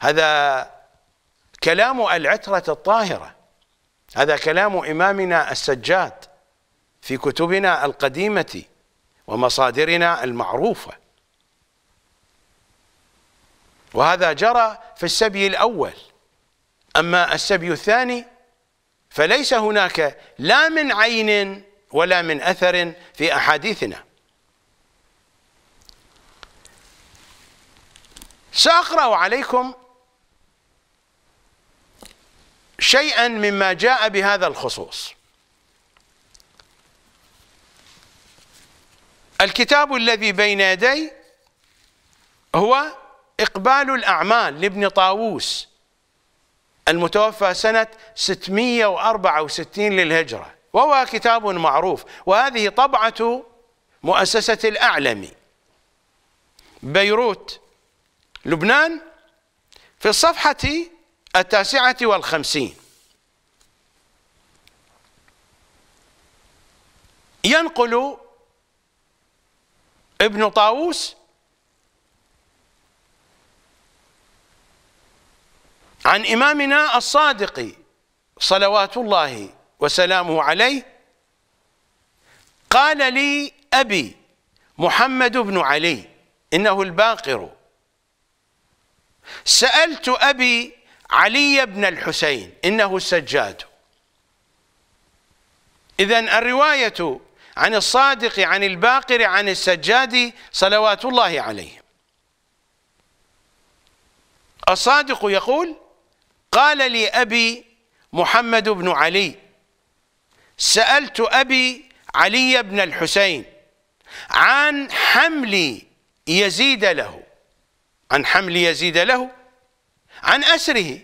هذا كلام العترة الطاهرة هذا كلام إمامنا السجاد في كتبنا القديمة ومصادرنا المعروفة وهذا جرى في السبي الأول أما السبي الثاني فليس هناك لا من عين ولا من أثر في أحاديثنا سأقرأ عليكم شيئا مما جاء بهذا الخصوص الكتاب الذي بين يدي هو إقبال الأعمال لابن طاووس المتوفى سنة 664 للهجرة وهو كتاب معروف وهذه طبعة مؤسسة الأعلم بيروت لبنان في الصفحة التاسعة والخمسين ينقل ابن طاووس عن إمامنا الصادق صلوات الله وسلامه عليه قال لي أبي محمد بن علي إنه الباقر سألت أبي علي بن الحسين إنه السجاد إذا الرواية عن الصادق عن الباقر عن السجاد صلوات الله عليه الصادق يقول قال لي أبي محمد بن علي سألت أبي علي بن الحسين عن حمل يزيد له عن حمل يزيد له عن أسره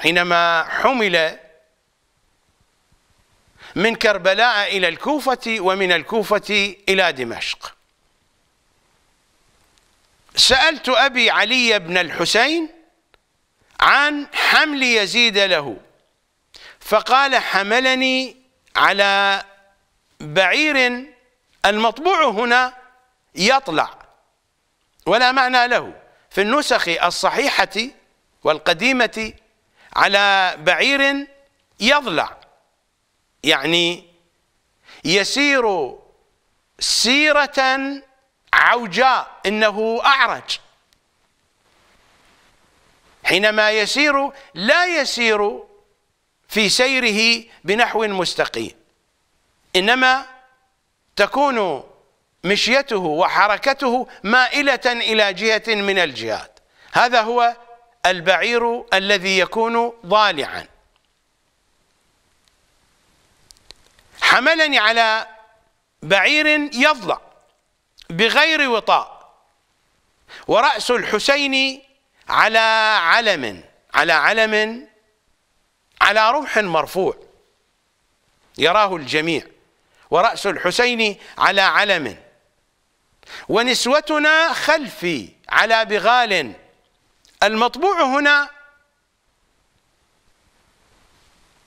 حينما حمل من كربلاء إلى الكوفة ومن الكوفة إلى دمشق سألت أبي علي بن الحسين عن حمل يزيد له فقال حملني على بعير المطبوع هنا يطلع ولا معنى له في النسخ الصحيحة والقديمة على بعير يضلع يعني يسير سيرة عوجاء إنه أعرج حينما يسير لا يسير في سيره بنحو مستقيم إنما تكون مشيته وحركته مائلة إلى جهة من الجهات هذا هو البعير الذي يكون ضالعا حملني على بعير يضلع بغير وطاء ورأس الحسين على علم على علم على رمح مرفوع يراه الجميع ورأس الحسين على علم ونسوتنا خلفي على بغال المطبوع هنا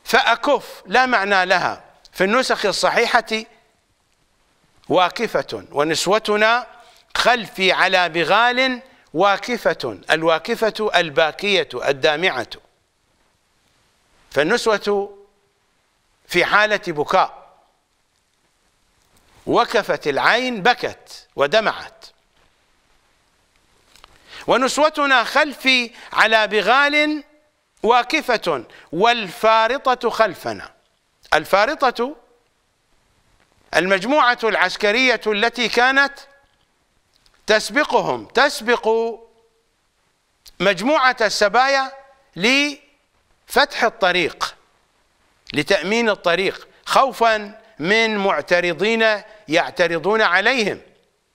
فأكف لا معنى لها في النسخ الصحيحة واكفة ونسوتنا خلفي على بغال واكفة الواكفة الباكية الدامعة فالنسوة في حالة بكاء وكفت العين بكت ودمعت ونسوتنا خلفي على بغال واكفة والفارطة خلفنا الفارطة المجموعة العسكرية التي كانت تسبقهم تسبق مجموعة السبايا لفتح الطريق لتأمين الطريق خوفا من معترضين يعترضون عليهم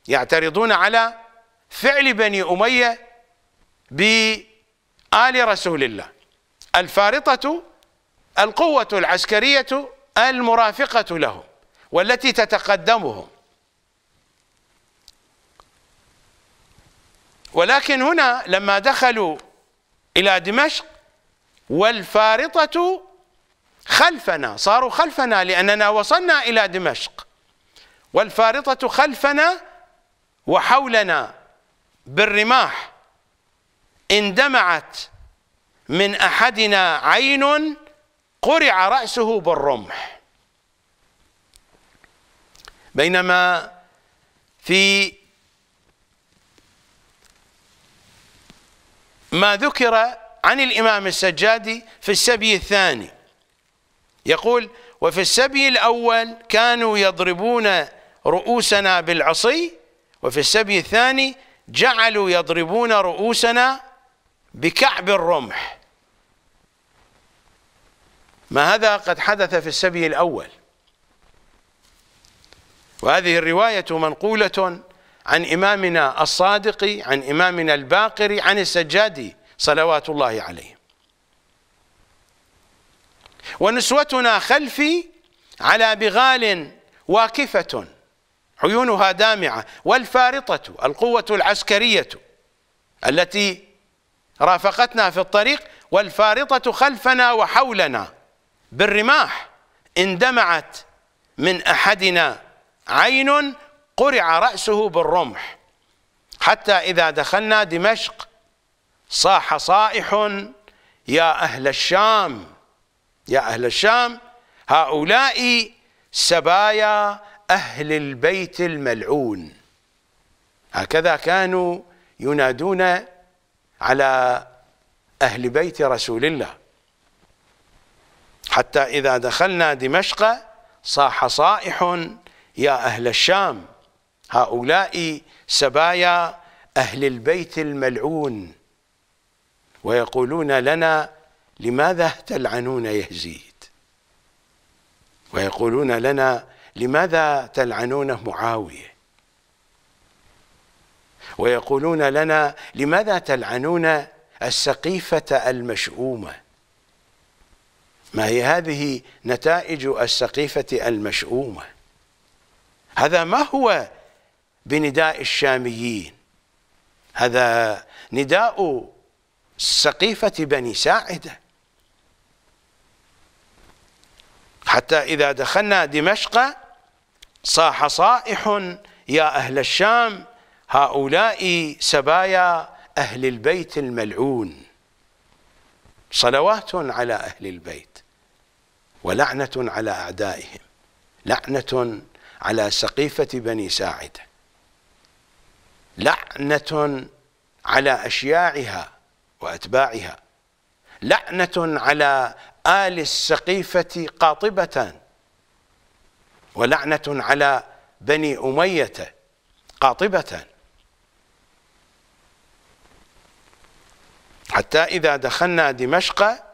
يعترضون على فعل بني أمية بآل رسول الله الفارطة القوة العسكرية المرافقة لهم والتي تتقدمهم ولكن هنا لما دخلوا إلى دمشق والفارطة خلفنا صاروا خلفنا لأننا وصلنا إلى دمشق والفارطة خلفنا وحولنا بالرماح اندمعت من احدنا عين قرع راسه بالرمح بينما في ما ذكر عن الامام السجادي في السبي الثاني يقول وفي السبي الاول كانوا يضربون رؤوسنا بالعصي وفي السبي الثاني جعلوا يضربون رؤوسنا بكعب الرمح ما هذا قد حدث في السبي الأول وهذه الرواية منقولة عن إمامنا الصادق عن إمامنا الباقر عن السجادي صلوات الله عليه ونسوتنا خلفي على بغال واكفة عيونها دامعة والفارطة القوة العسكرية التي رافقتنا في الطريق والفارطة خلفنا وحولنا بالرماح اندمعت من أحدنا عين قرع رأسه بالرمح حتى إذا دخلنا دمشق صاح صائح يا أهل الشام يا أهل الشام هؤلاء سبايا أهل البيت الملعون هكذا كانوا ينادون على أهل بيت رسول الله حتى إذا دخلنا دمشق صاح صائح يا أهل الشام هؤلاء سبايا أهل البيت الملعون ويقولون لنا لماذا تلعنون يهزيد ويقولون لنا لماذا تلعنون معاوية ويقولون لنا لماذا تلعنون السقيفة المشؤومة ما هي هذه نتائج السقيفة المشؤومة هذا ما هو بنداء الشاميين هذا نداء سقيفة بني ساعدة حتى إذا دخلنا دمشق صاح صائح يا أهل الشام هؤلاء سبايا أهل البيت الملعون صلوات على أهل البيت ولعنة على أعدائهم لعنة على سقيفة بني ساعدة لعنة على أشياعها وأتباعها لعنة على آل السقيفة قاطبة ولعنة على بني أمية قاطبة حتى إذا دخلنا دمشق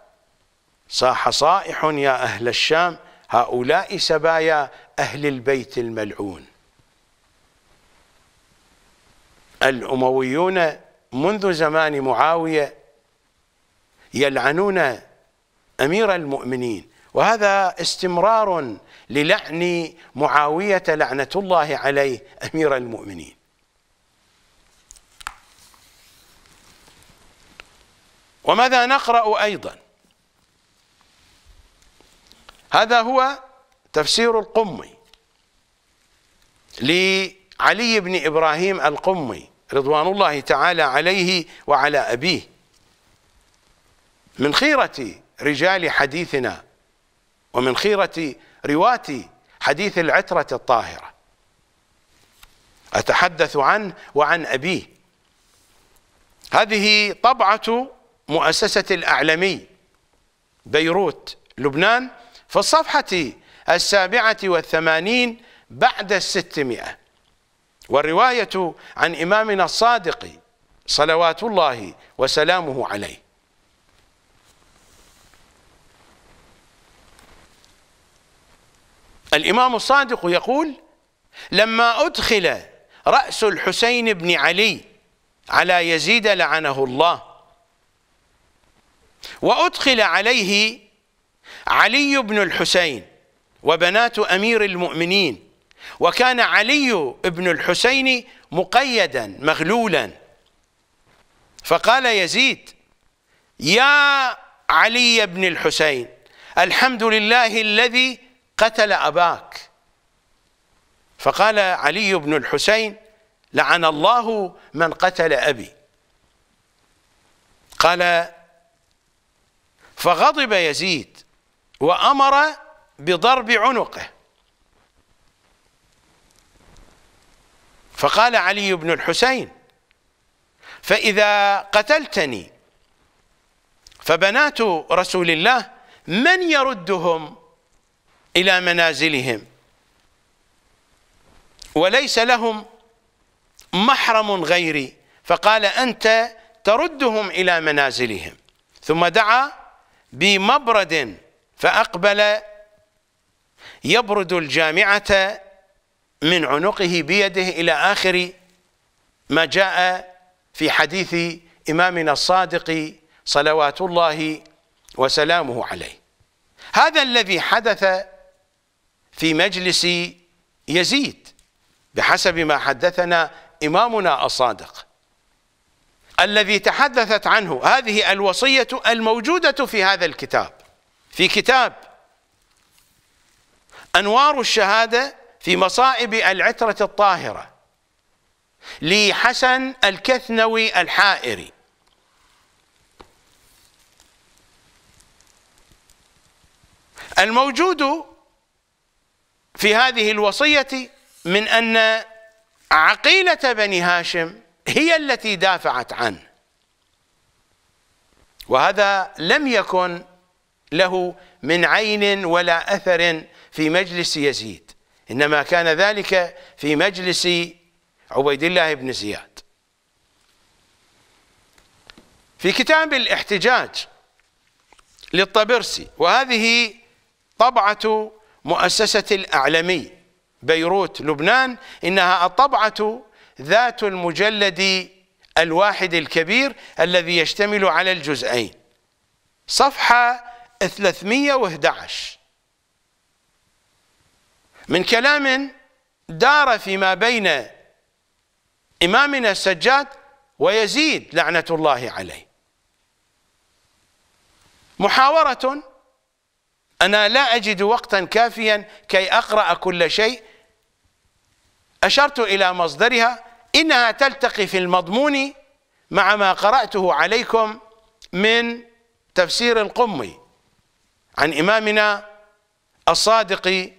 صاح صائح يا أهل الشام هؤلاء سبايا أهل البيت الملعون الأمويون منذ زمان معاوية يلعنون أمير المؤمنين وهذا استمرار للعن معاوية لعنة الله عليه أمير المؤمنين وماذا نقرأ أيضا هذا هو تفسير القمي لعلي بن إبراهيم القمي رضوان الله تعالى عليه وعلى أبيه من خيرة رجال حديثنا ومن خيرة رواة حديث العترة الطاهرة أتحدث عنه وعن أبيه هذه طبعة مؤسسة الأعلمي بيروت لبنان في الصفحة السابعة والثمانين بعد الستمائة والرواية عن إمامنا الصادق صلوات الله وسلامه عليه الإمام الصادق يقول لما أدخل رأس الحسين بن علي على يزيد لعنه الله وأدخل عليه علي بن الحسين وبنات أمير المؤمنين وكان علي بن الحسين مقيدا مغلولا فقال يزيد يا علي بن الحسين الحمد لله الذي قتل أباك فقال علي بن الحسين لعن الله من قتل أبي قال فغضب يزيد وأمر بضرب عنقه فقال علي بن الحسين فإذا قتلتني فبنات رسول الله من يردهم إلى منازلهم وليس لهم محرم غيري فقال أنت تردهم إلى منازلهم ثم دعا بمبرد فأقبل يبرد الجامعة من عنقه بيده إلى آخر ما جاء في حديث إمامنا الصادق صلوات الله وسلامه عليه هذا الذي حدث في مجلس يزيد بحسب ما حدثنا إمامنا الصادق الذي تحدثت عنه هذه الوصية الموجودة في هذا الكتاب في كتاب أنوار الشهادة في مصائب العترة الطاهرة لحسن الكثنوي الحائري الموجود في هذه الوصية من أن عقيلة بني هاشم هي التي دافعت عنه وهذا لم يكن له من عين ولا أثر في مجلس يزيد إنما كان ذلك في مجلس عبيد الله بن زياد في كتاب الاحتجاج للطبرسي وهذه طبعة مؤسسة الأعلمي بيروت لبنان إنها الطبعة ذات المجلد الواحد الكبير الذي يشتمل على الجزئين صفحة 311 من كلام دار فيما بين إمامنا السجاد ويزيد لعنة الله عليه محاورة أنا لا أجد وقتا كافيا كي أقرأ كل شيء أشرت إلى مصدرها إنها تلتقي في المضمون مع ما قرأته عليكم من تفسير القمي عن إمامنا الصادق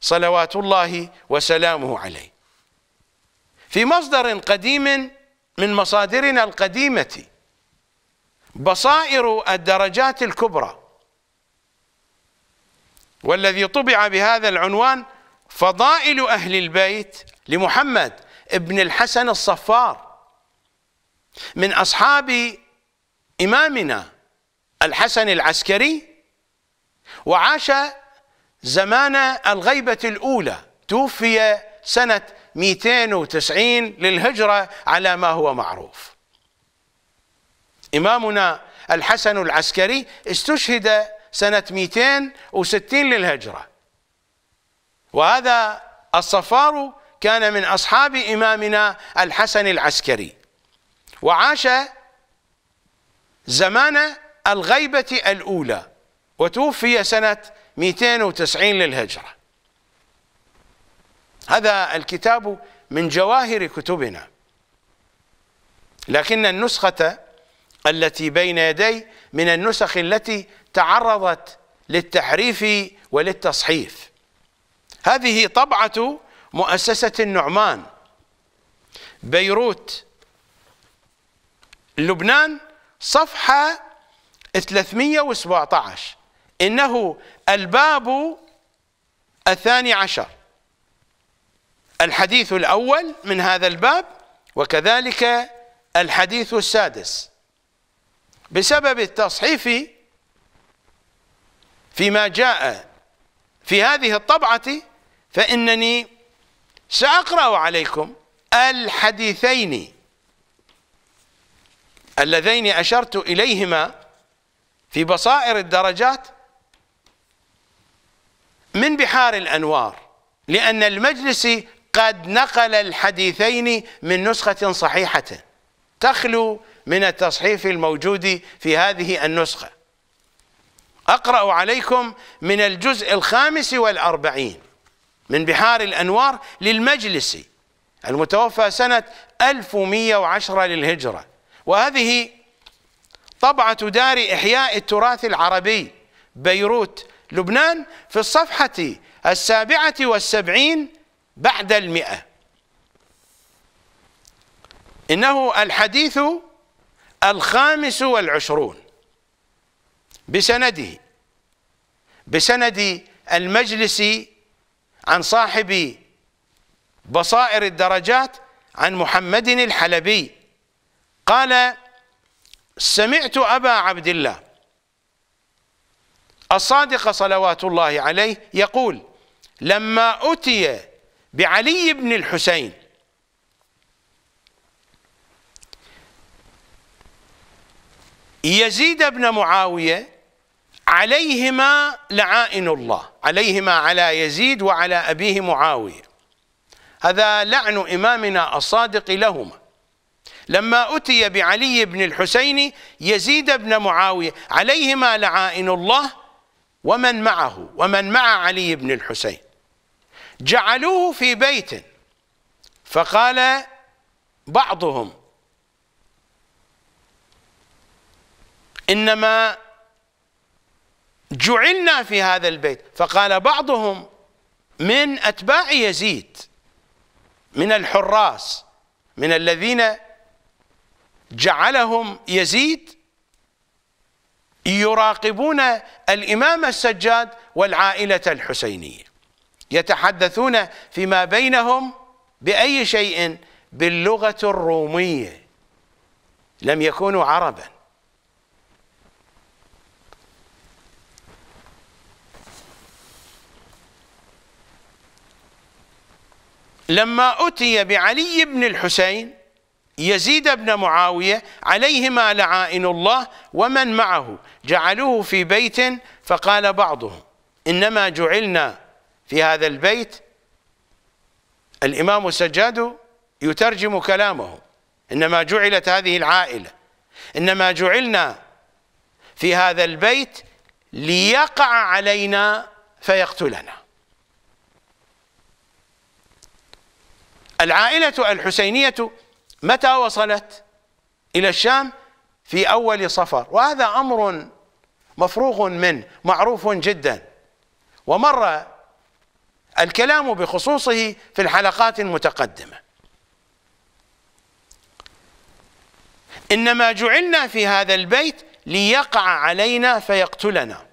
صلوات الله وسلامه عليه في مصدر قديم من مصادرنا القديمة بصائر الدرجات الكبرى والذي طبع بهذا العنوان فضائل أهل البيت لمحمد ابن الحسن الصفار من أصحاب إمامنا الحسن العسكري وعاش زمان الغيبة الأولى توفي سنة 290 للهجرة على ما هو معروف إمامنا الحسن العسكري استشهد سنة 260 للهجرة وهذا الصفار كان من أصحاب إمامنا الحسن العسكري وعاش زمان الغيبة الأولى وتوفي سنة 290 للهجرة هذا الكتاب من جواهر كتبنا لكن النسخة التي بين يدي من النسخ التي تعرضت للتحريف وللتصحيف هذه طبعة مؤسسة النعمان بيروت لبنان صفحة 317 إنه الباب الثاني عشر الحديث الأول من هذا الباب وكذلك الحديث السادس بسبب التصحيف فيما جاء في هذه الطبعة فإنني سأقرأ عليكم الحديثين اللذين أشرت إليهما في بصائر الدرجات من بحار الأنوار لأن المجلس قد نقل الحديثين من نسخة صحيحة تخلو من التصحيف الموجود في هذه النسخة أقرأ عليكم من الجزء الخامس والأربعين من بحار الأنوار للمجلس المتوفى سنة 1110 للهجرة وهذه طبعة دار إحياء التراث العربي بيروت لبنان في الصفحة السابعة والسبعين بعد المئة إنه الحديث الخامس والعشرون بسنده بسند المجلس عن صاحب بصائر الدرجات عن محمد الحلبي قال سمعت أبا عبد الله الصادق صلوات الله عليه يقول لما أتي بعلي بن الحسين يزيد بن معاوية عليهما لعائن الله عليهما على يزيد وعلى أبيه معاوية هذا لعن إمامنا الصادق لهما لما أتي بعلي بن الحسين يزيد بن معاوية عليهما لعائن الله ومن معه ومن مع علي بن الحسين جعلوه في بيت فقال بعضهم إنما جعلنا في هذا البيت فقال بعضهم من أتباع يزيد من الحراس من الذين جعلهم يزيد يراقبون الإمام السجاد والعائلة الحسينية يتحدثون فيما بينهم بأي شيء باللغة الرومية لم يكونوا عرباً لما أتي بعلي بن الحسين يزيد بن معاوية عليهما لعائن الله ومن معه جعلوه في بيت فقال بعضهم إنما جعلنا في هذا البيت الإمام السجاد يترجم كلامه إنما جعلت هذه العائلة إنما جعلنا في هذا البيت ليقع علينا فيقتلنا العائلة الحسينية متى وصلت إلى الشام في أول صفر وهذا أمر مفروغ منه معروف جدا ومر الكلام بخصوصه في الحلقات المتقدمة إنما جعلنا في هذا البيت ليقع علينا فيقتلنا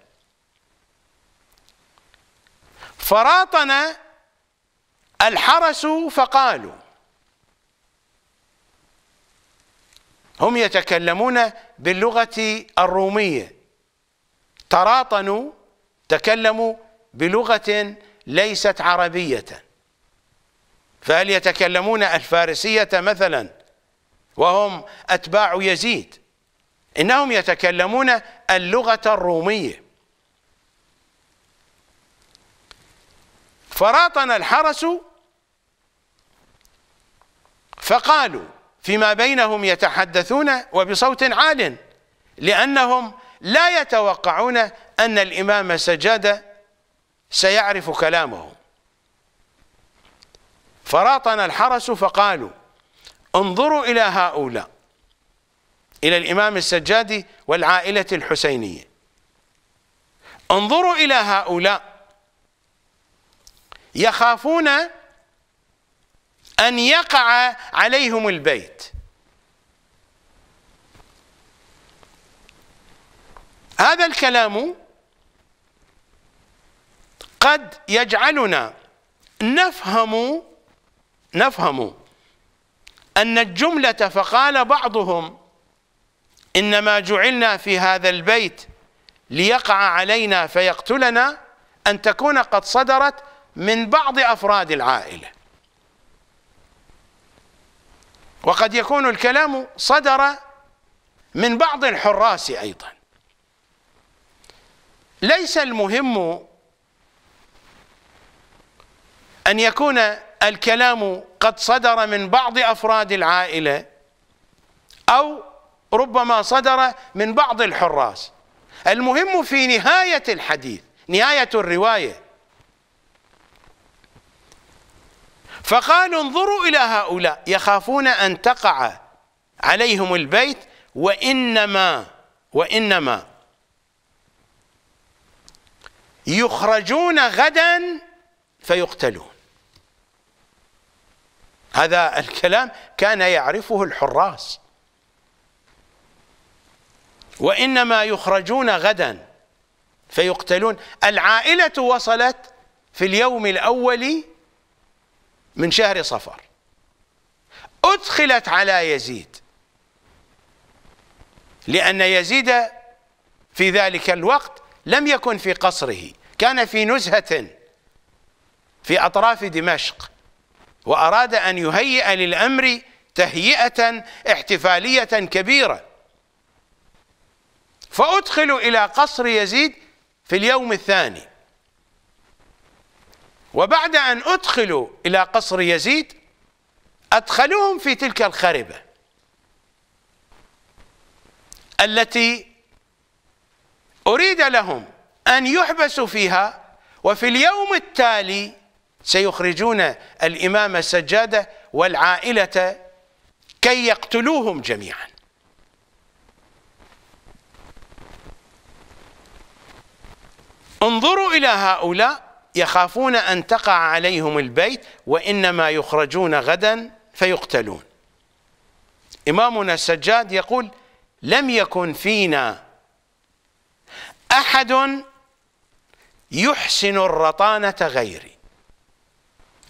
فراطنا الحرس فقالوا هم يتكلمون باللغة الرومية تراطنوا تكلموا بلغة ليست عربية فهل يتكلمون الفارسية مثلا وهم أتباع يزيد إنهم يتكلمون اللغة الرومية فراطن الحرس فقالوا فيما بينهم يتحدثون وبصوت عال لأنهم لا يتوقعون أن الإمام سجاد سيعرف كلامهم فراطن الحرس فقالوا انظروا إلى هؤلاء إلى الإمام السجاد والعائلة الحسينية انظروا إلى هؤلاء يخافون أن يقع عليهم البيت هذا الكلام قد يجعلنا نفهم نفهم أن الجملة فقال بعضهم إنما جعلنا في هذا البيت ليقع علينا فيقتلنا أن تكون قد صدرت من بعض أفراد العائلة وقد يكون الكلام صدر من بعض الحراس أيضا ليس المهم أن يكون الكلام قد صدر من بعض أفراد العائلة أو ربما صدر من بعض الحراس المهم في نهاية الحديث نهاية الرواية فقالوا انظروا إلى هؤلاء يخافون أن تقع عليهم البيت وإنما وإنما يخرجون غدا فيقتلون هذا الكلام كان يعرفه الحراس وإنما يخرجون غدا فيقتلون العائلة وصلت في اليوم الأول من شهر صفر أدخلت على يزيد لأن يزيد في ذلك الوقت لم يكن في قصره كان في نزهة في أطراف دمشق وأراد أن يهيئ للأمر تهيئة احتفالية كبيرة فأدخلوا إلى قصر يزيد في اليوم الثاني وبعد أن أدخلوا إلى قصر يزيد أدخلوهم في تلك الخربة التي أريد لهم أن يحبسوا فيها وفي اليوم التالي سيخرجون الإمام السجادة والعائلة كي يقتلوهم جميعا انظروا إلى هؤلاء يخافون أن تقع عليهم البيت وإنما يخرجون غدا فيقتلون إمامنا السجاد يقول لم يكن فينا أحد يحسن الرطانة غيري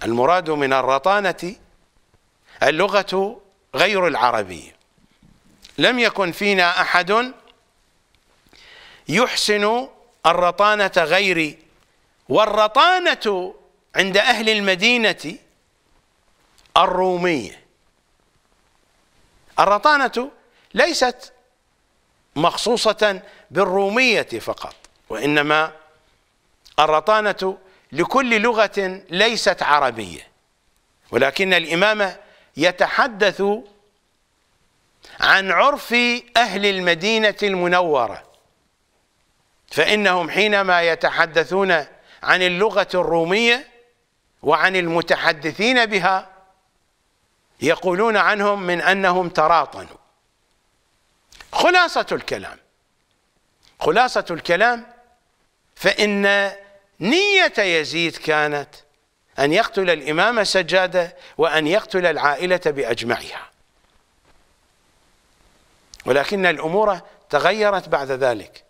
المراد من الرطانة اللغة غير العربية لم يكن فينا أحد يحسن الرطانة غيري والرطانة عند أهل المدينة الرومية الرطانة ليست مخصوصة بالرومية فقط وإنما الرطانة لكل لغة ليست عربية ولكن الإمام يتحدث عن عرف أهل المدينة المنورة فإنهم حينما يتحدثون عن اللغة الرومية وعن المتحدثين بها يقولون عنهم من أنهم تراطنوا خلاصة الكلام خلاصة الكلام فإن نية يزيد كانت أن يقتل الإمام سجادة وأن يقتل العائلة بأجمعها ولكن الأمور تغيرت بعد ذلك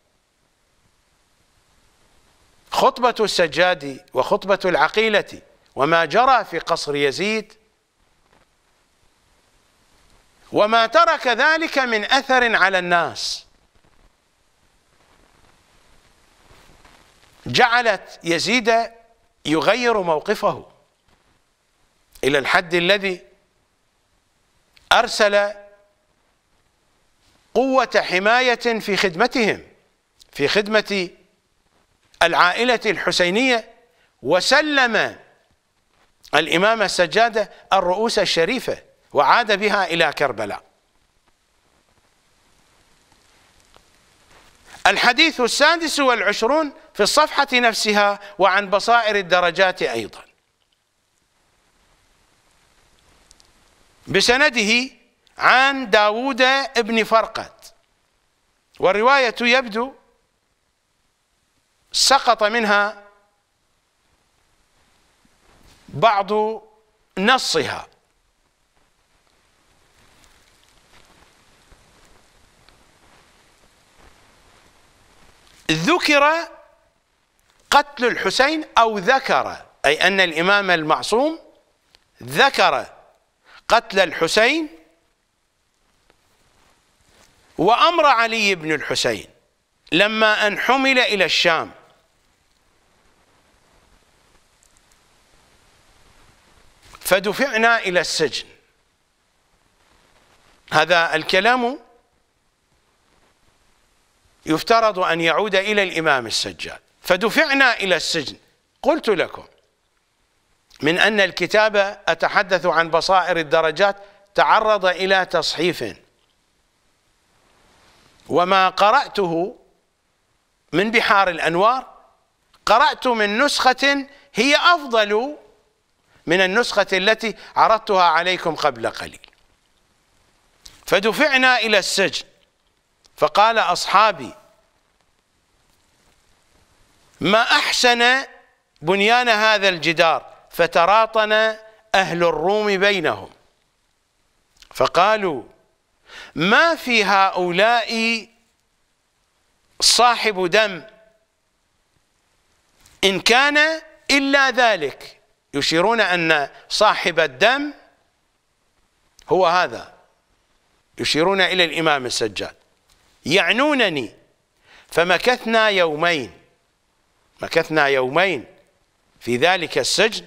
خطبة السجاد وخطبة العقيلة وما جرى في قصر يزيد وما ترك ذلك من أثر على الناس جعلت يزيد يغير موقفه إلى الحد الذي أرسل قوة حماية في خدمتهم في خدمة العائلة الحسينية وسلم الإمام السجادة الرؤوس الشريفة وعاد بها إلى كربلاء الحديث السادس والعشرون في الصفحة نفسها وعن بصائر الدرجات أيضا بسنده عن داوود ابن فرقد والرواية يبدو سقط منها بعض نصها ذكر قتل الحسين أو ذكر أي أن الإمام المعصوم ذكر قتل الحسين وأمر علي بن الحسين لما أن حمل إلى الشام فدفعنا إلى السجن هذا الكلام يفترض أن يعود إلى الإمام السجاد فدفعنا إلى السجن قلت لكم من أن الكتاب أتحدث عن بصائر الدرجات تعرض إلى تصحيف وما قرأته من بحار الأنوار قرأت من نسخة هي أفضل من النسخة التي عرضتها عليكم قبل قليل فدفعنا إلى السجن فقال أصحابي ما أحسن بنيان هذا الجدار فتراطن أهل الروم بينهم فقالوا ما في هؤلاء صاحب دم إن كان إلا ذلك يشيرون أن صاحب الدم هو هذا يشيرون إلى الإمام السجاد يعنونني فمكثنا يومين مكثنا يومين في ذلك السجن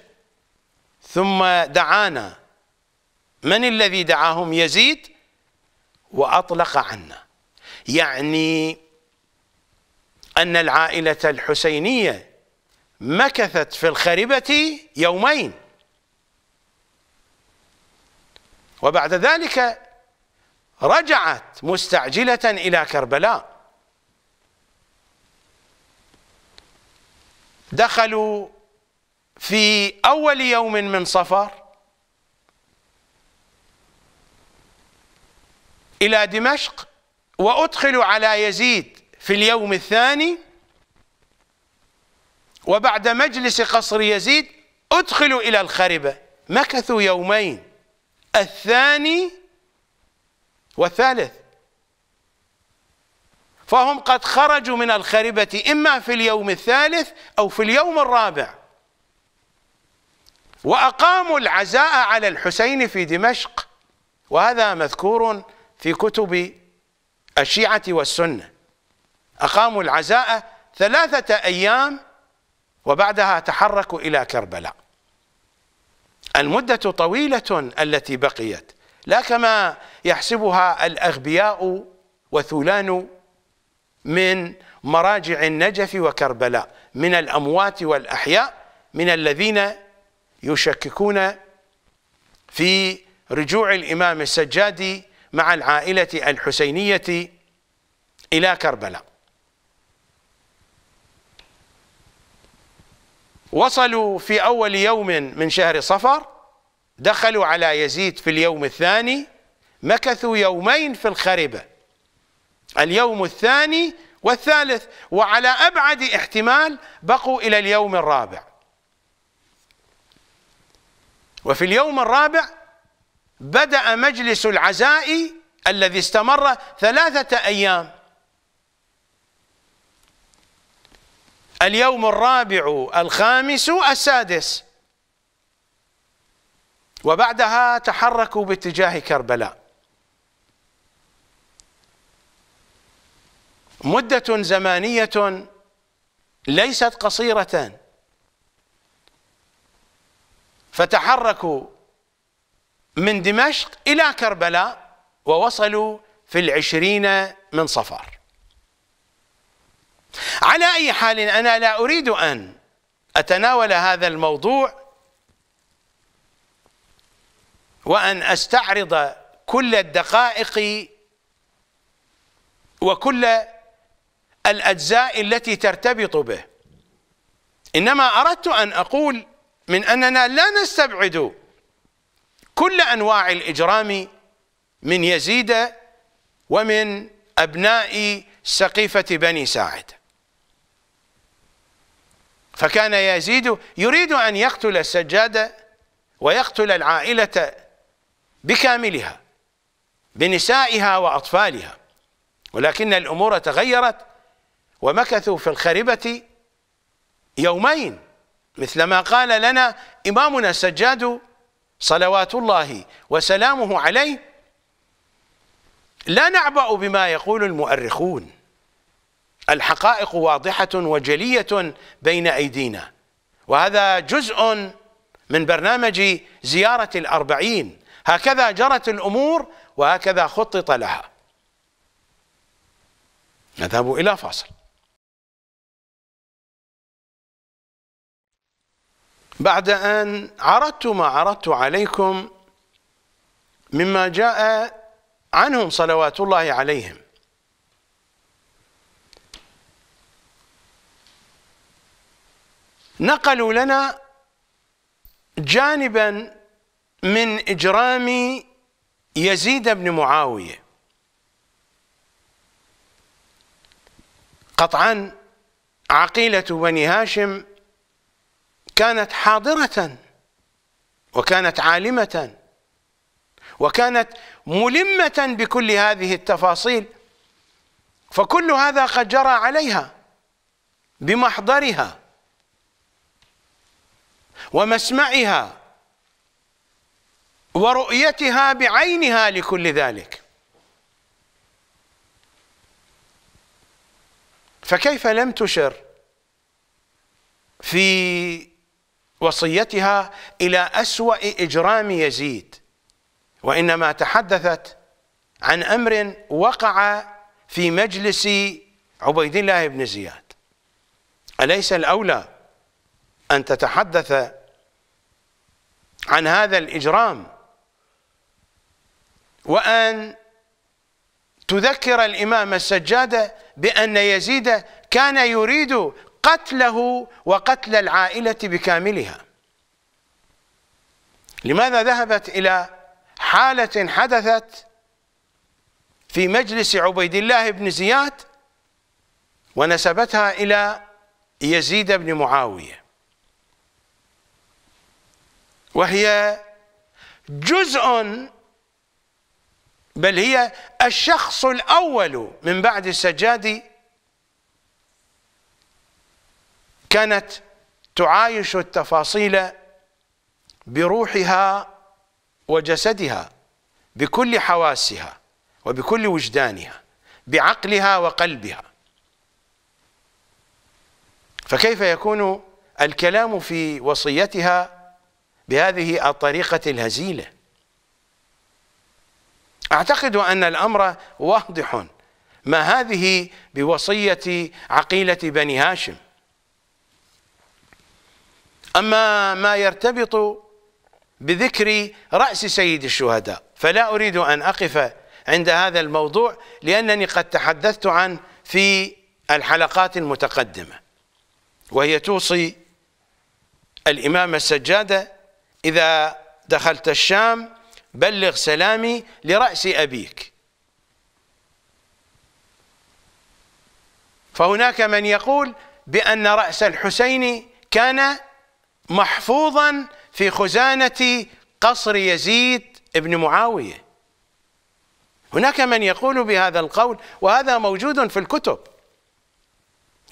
ثم دعانا من الذي دعاهم يزيد وأطلق عنا يعني أن العائلة الحسينية مكثت في الخربة يومين وبعد ذلك رجعت مستعجلة إلى كربلاء دخلوا في أول يوم من صفر إلى دمشق وأدخلوا على يزيد في اليوم الثاني وبعد مجلس قصر يزيد أدخلوا إلى الخربة مكثوا يومين الثاني والثالث فهم قد خرجوا من الخربة إما في اليوم الثالث أو في اليوم الرابع وأقاموا العزاء على الحسين في دمشق وهذا مذكور في كتب الشيعة والسنة أقاموا العزاء ثلاثة أيام وبعدها تحركوا إلى كربلاء المدة طويلة التي بقيت لا كما يحسبها الأغبياء وثولان من مراجع النجف وكربلاء من الأموات والأحياء من الذين يشككون في رجوع الإمام السجادي مع العائلة الحسينية إلى كربلاء وصلوا في أول يوم من شهر صفر دخلوا على يزيد في اليوم الثاني مكثوا يومين في الخربة اليوم الثاني والثالث وعلى أبعد احتمال بقوا إلى اليوم الرابع وفي اليوم الرابع بدأ مجلس العزاء الذي استمر ثلاثة أيام اليوم الرابع الخامس السادس وبعدها تحركوا باتجاه كربلاء مدة زمانية ليست قصيرة فتحركوا من دمشق إلى كربلاء ووصلوا في العشرين من صفر على أي حال أنا لا أريد أن أتناول هذا الموضوع وأن أستعرض كل الدقائق وكل الأجزاء التي ترتبط به إنما أردت أن أقول من أننا لا نستبعد كل أنواع الإجرام من يزيد ومن أبناء سقيفة بني ساعد فكان يزيد يريد أن يقتل السجادة ويقتل العائلة بكاملها بنسائها وأطفالها ولكن الأمور تغيرت ومكثوا في الخربة يومين مثل ما قال لنا إمامنا السجاد صلوات الله وسلامه عليه لا نعبأ بما يقول المؤرخون الحقائق واضحة وجلية بين أيدينا وهذا جزء من برنامج زيارة الأربعين هكذا جرت الأمور وهكذا خطط لها نذهب إلى فاصل بعد أن عرضت ما عرضت عليكم مما جاء عنهم صلوات الله عليهم نقلوا لنا جانبا من إجرام يزيد بن معاوية قطعا عقيلة بني هاشم كانت حاضرة وكانت عالمة وكانت ملمة بكل هذه التفاصيل فكل هذا قد جرى عليها بمحضرها ومسمعها ورؤيتها بعينها لكل ذلك فكيف لم تشر في وصيتها إلى أسوأ إجرام يزيد وإنما تحدثت عن أمر وقع في مجلس عبيد الله بن زياد أليس الأولى أن تتحدث عن هذا الإجرام وأن تذكر الإمام السجادة بأن يزيد كان يريد قتله وقتل العائلة بكاملها لماذا ذهبت إلى حالة حدثت في مجلس عبيد الله بن زياد ونسبتها إلى يزيد بن معاوية وهي جزء بل هي الشخص الأول من بعد السجاد كانت تعايش التفاصيل بروحها وجسدها بكل حواسها وبكل وجدانها بعقلها وقلبها فكيف يكون الكلام في وصيتها بهذه الطريقة الهزيلة أعتقد أن الأمر واضح ما هذه بوصية عقيلة بني هاشم أما ما يرتبط بذكر رأس سيد الشهداء فلا أريد أن أقف عند هذا الموضوع لأنني قد تحدثت عنه في الحلقات المتقدمة وهي توصي الإمام السجادة إذا دخلت الشام بلغ سلامي لرأس أبيك فهناك من يقول بأن رأس الحسين كان محفوظا في خزانة قصر يزيد ابن معاوية هناك من يقول بهذا القول وهذا موجود في الكتب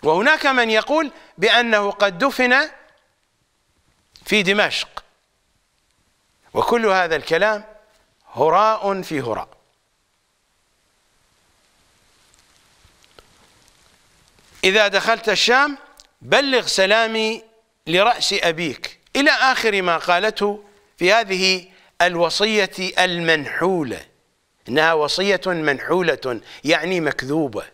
وهناك من يقول بأنه قد دفن في دمشق وكل هذا الكلام هراء في هراء إذا دخلت الشام بلغ سلامي لرأس أبيك إلى آخر ما قالته في هذه الوصية المنحولة إنها وصية منحولة يعني مكذوبة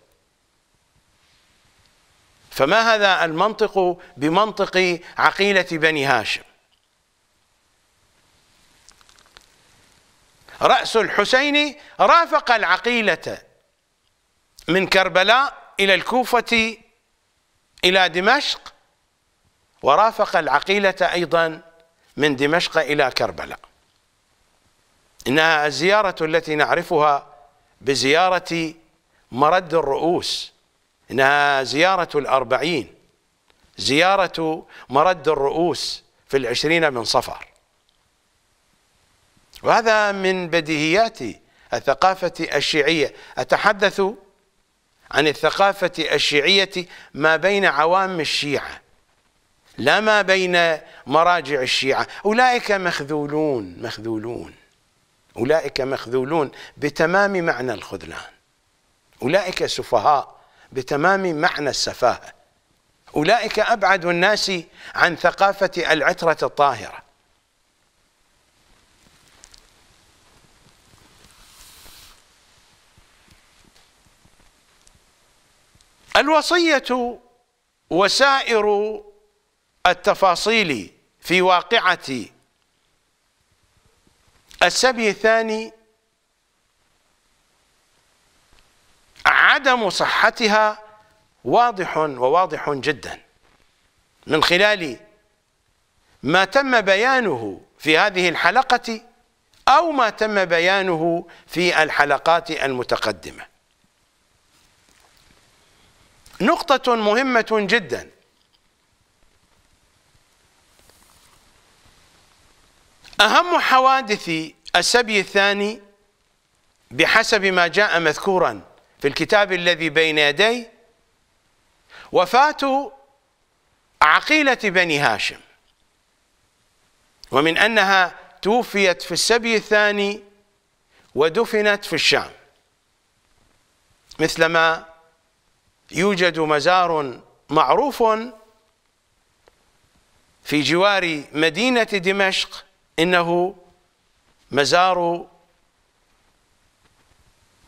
فما هذا المنطق بمنطق عقيلة بني هاشم رأس الحسين رافق العقيلة من كربلاء إلى الكوفة إلى دمشق ورافق العقيلة أيضا من دمشق إلى كربلاء إنها الزيارة التي نعرفها بزيارة مرد الرؤوس إنها زيارة الأربعين زيارة مرد الرؤوس في العشرين من صفر وهذا من بديهيات الثقافة الشيعية أتحدث عن الثقافة الشيعية ما بين عوام الشيعة لا ما بين مراجع الشيعة أولئك مخذولون مخذولون أولئك مخذولون بتمام معنى الخذلان أولئك سفهاء بتمام معنى السفاهة أولئك أبعد الناس عن ثقافة العترة الطاهرة الوصية وسائر التفاصيل في واقعة السبي الثاني عدم صحتها واضح وواضح جدا من خلال ما تم بيانه في هذه الحلقة أو ما تم بيانه في الحلقات المتقدمة نقطة مهمة جدا أهم حوادث السبي الثاني بحسب ما جاء مذكورا في الكتاب الذي بين يديه وفاة عقيلة بني هاشم ومن أنها توفيت في السبي الثاني ودفنت في الشام مثلما يوجد مزار معروف في جوار مدينة دمشق إنه مزار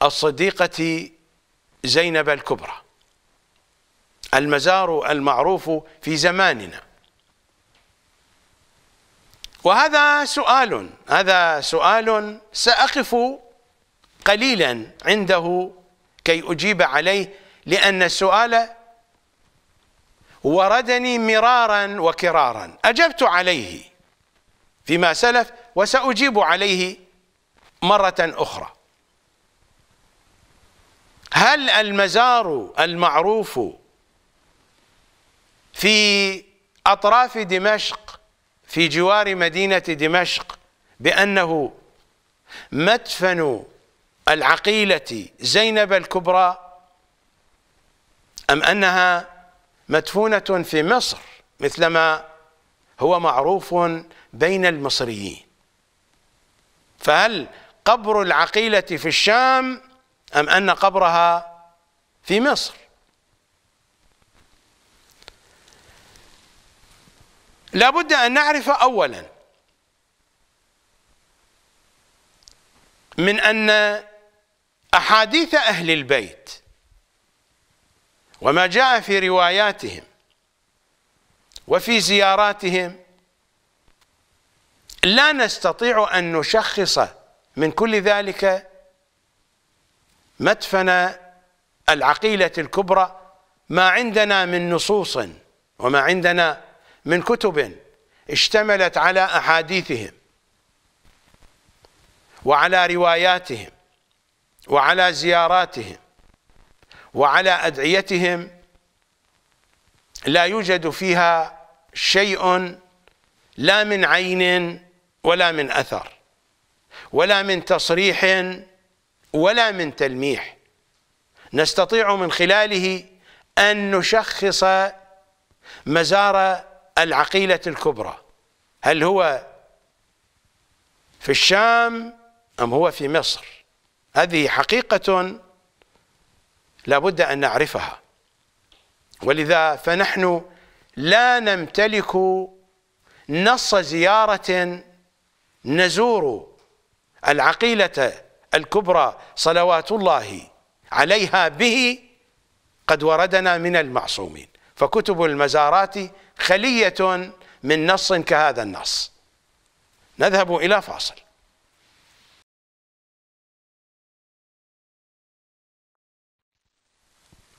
الصديقة زينب الكبرى المزار المعروف في زماننا وهذا سؤال هذا سؤال سأقف قليلا عنده كي أجيب عليه لأن السؤال وردني مرارا وكرارا أجبت عليه فيما سلف وسأجيب عليه مرة أخرى هل المزار المعروف في أطراف دمشق في جوار مدينة دمشق بأنه مدفن العقيلة زينب الكبرى أم أنها مدفونة في مصر مثلما هو معروف بين المصريين فهل قبر العقيلة في الشام أم أن قبرها في مصر لا بد أن نعرف أولا من أن أحاديث أهل البيت وما جاء في رواياتهم وفي زياراتهم لا نستطيع أن نشخص من كل ذلك مدفن العقيلة الكبرى ما عندنا من نصوص وما عندنا من كتب اشتملت على أحاديثهم وعلى رواياتهم وعلى زياراتهم وعلى أدعيتهم لا يوجد فيها شيء لا من عين ولا من أثر ولا من تصريح ولا من تلميح نستطيع من خلاله أن نشخص مزار العقيلة الكبرى هل هو في الشام أم هو في مصر هذه حقيقة لابد أن نعرفها ولذا فنحن لا نمتلك نص زيارة نزور العقيلة الكبرى صلوات الله عليها به قد وردنا من المعصومين فكتب المزارات خلية من نص كهذا النص نذهب إلى فاصل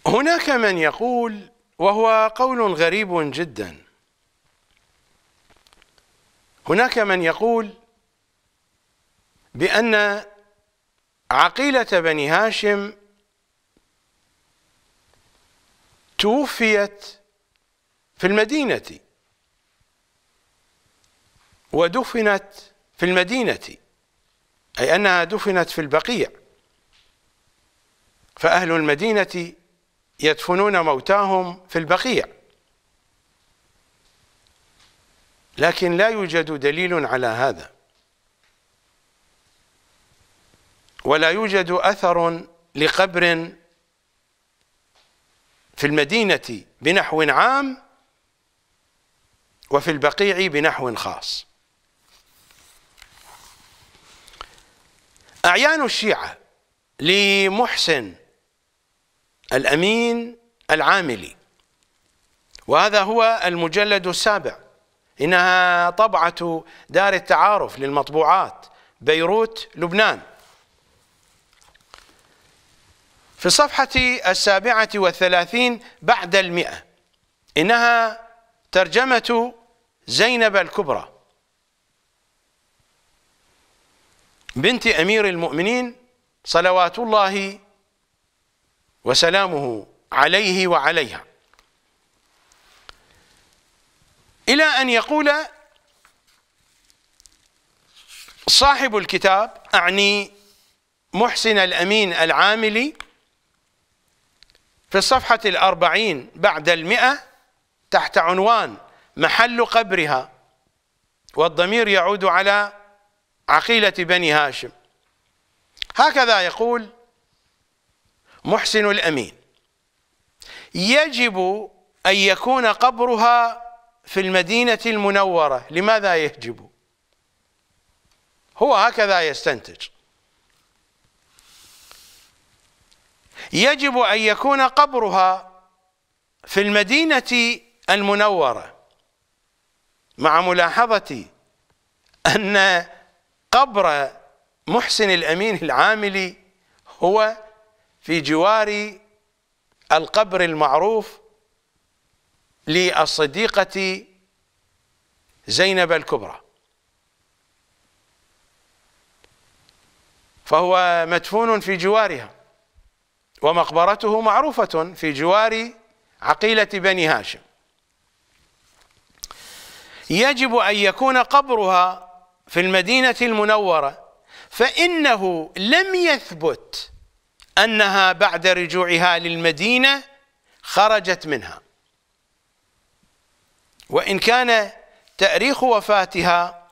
هناك من يقول وهو قول غريب جدا هناك من يقول بأن عقيلة بني هاشم توفيت في المدينة ودفنت في المدينة أي أنها دفنت في البقيع فأهل المدينة يدفنون موتاهم في البقيع لكن لا يوجد دليل على هذا ولا يوجد أثر لقبر في المدينة بنحو عام وفي البقيع بنحو خاص أعيان الشيعة لمحسن الأمين العاملي وهذا هو المجلد السابع إنها طبعة دار التعارف للمطبوعات بيروت لبنان في الصفحة السابعة والثلاثين بعد المئة إنها ترجمة زينب الكبرى بنت أمير المؤمنين صلوات الله وسلامه عليه وعليها إلى أن يقول صاحب الكتاب أعني محسن الأمين العاملي في الصفحة الأربعين بعد المئة تحت عنوان محل قبرها والضمير يعود على عقيلة بني هاشم هكذا يقول محسن الأمين يجب أن يكون قبرها في المدينة المنورة لماذا يجب هو هكذا يستنتج يجب أن يكون قبرها في المدينة المنورة مع ملاحظتي أن قبر محسن الأمين العاملي هو في جوار القبر المعروف للصديقة زينب الكبرى فهو مدفون في جوارها ومقبرته معروفة في جوار عقيلة بني هاشم يجب أن يكون قبرها في المدينة المنورة فإنه لم يثبت أنها بعد رجوعها للمدينة خرجت منها وإن كان تأريخ وفاتها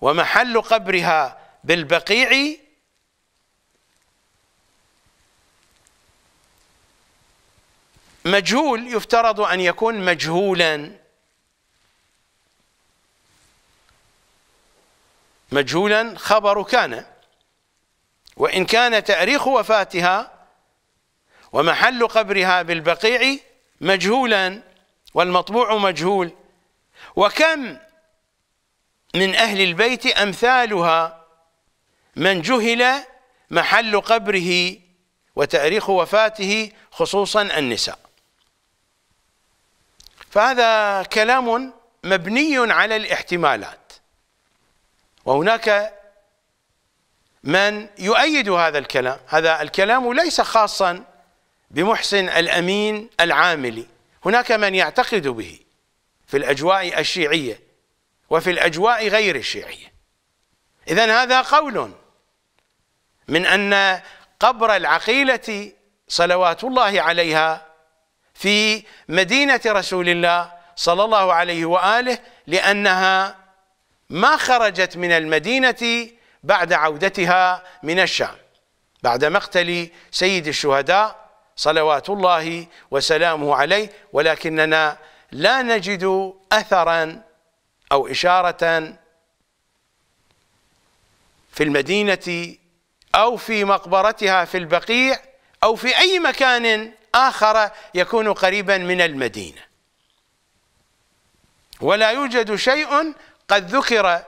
ومحل قبرها بالبقيع مجهول يفترض أن يكون مجهولا مجهولا خبر كان وإن كان تاريخ وفاتها ومحل قبرها بالبقيع مجهولا والمطبوع مجهول وكم من أهل البيت أمثالها من جهل محل قبره وتاريخ وفاته خصوصا النساء فهذا كلام مبني على الاحتمالات وهناك من يؤيد هذا الكلام هذا الكلام ليس خاصا بمحسن الأمين العاملي هناك من يعتقد به في الأجواء الشيعية وفي الأجواء غير الشيعية إذا هذا قول من أن قبر العقيلة صلوات الله عليها في مدينة رسول الله صلى الله عليه وآله لأنها ما خرجت من المدينة بعد عودتها من الشام بعد مقتل سيد الشهداء صلوات الله وسلامه عليه ولكننا لا نجد أثرا أو إشارة في المدينة أو في مقبرتها في البقيع أو في أي مكان آخر يكون قريبا من المدينة ولا يوجد شيء قد ذكر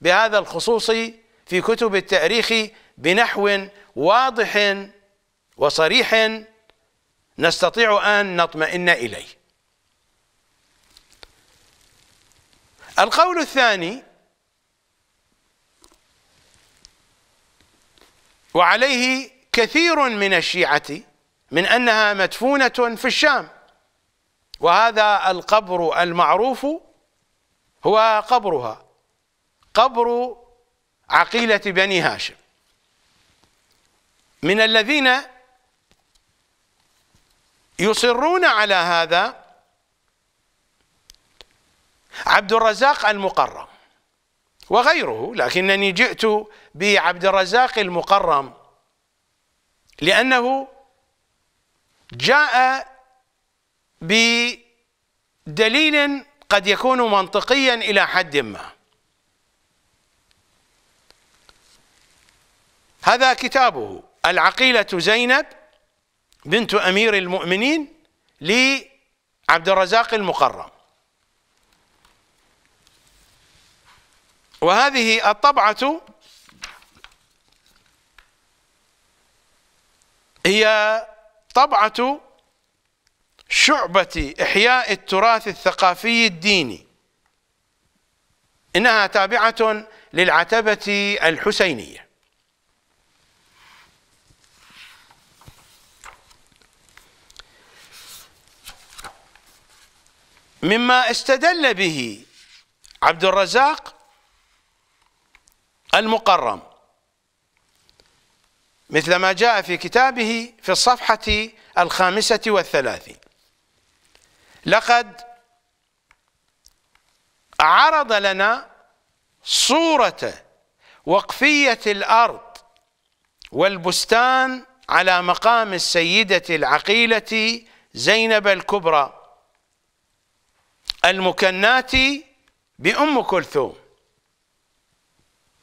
بهذا الخصوص في كتب التاريخ بنحو واضح وصريح نستطيع ان نطمئن اليه. القول الثاني وعليه كثير من الشيعة من أنها مدفونة في الشام وهذا القبر المعروف هو قبرها قبر عقيلة بني هاشم من الذين يصرون على هذا عبد الرزاق المقرم وغيره لكنني جئت بعبد الرزاق المقرم لأنه جاء بدليل قد يكون منطقيا إلى حد ما هذا كتابه العقيلة زينب بنت أمير المؤمنين لعبد الرزاق المقرم وهذه الطبعة هي طبعة شعبة إحياء التراث الثقافي الديني إنها تابعة للعتبة الحسينية مما استدل به عبد الرزاق المقرم مثل ما جاء في كتابه في الصفحة الخامسة والثلاثين لقد عرض لنا صورة وقفية الأرض والبستان على مقام السيدة العقيلة زينب الكبرى المكنات بأم كلثوم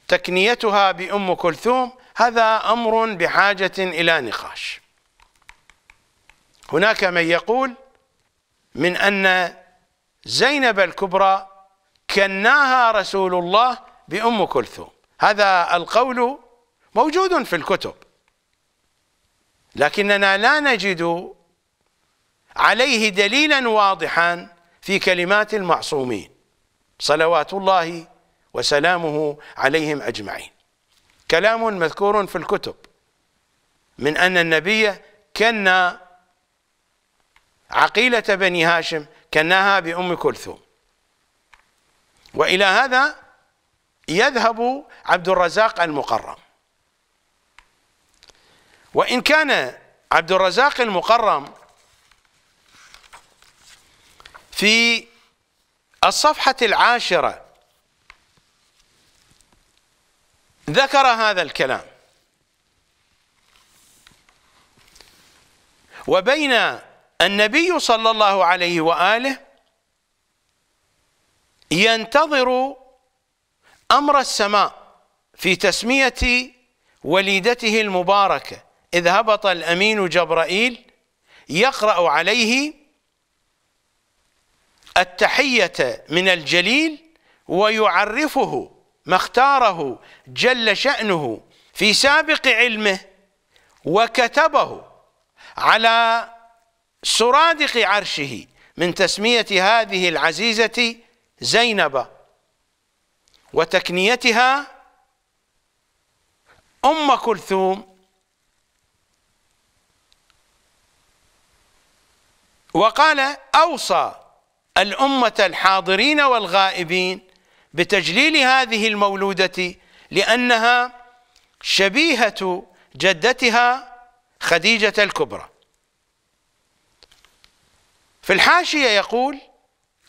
تكنيتها بأم كلثوم هذا أمر بحاجة إلى نقاش هناك من يقول من أن زينب الكبرى كناها رسول الله بأم كلثوم هذا القول موجود في الكتب لكننا لا نجد عليه دليلا واضحا في كلمات المعصومين صلوات الله وسلامه عليهم أجمعين كلام مذكور في الكتب من أن النبي كنا عقيلة بني هاشم كناها بأم كلثوم وإلى هذا يذهب عبد الرزاق المقرم وإن كان عبد الرزاق المقرم في الصفحة العاشرة ذكر هذا الكلام وبين النبي صلى الله عليه وآله ينتظر أمر السماء في تسمية وليدته المباركة إذ هبط الأمين جبرائيل يقرأ عليه التحية من الجليل ويعرفه ما اختاره جل شأنه في سابق علمه وكتبه على سرادق عرشه من تسمية هذه العزيزة زينب وتكنيتها أم كلثوم وقال أوصى الأمة الحاضرين والغائبين بتجليل هذه المولودة لأنها شبيهة جدتها خديجة الكبرى في الحاشية يقول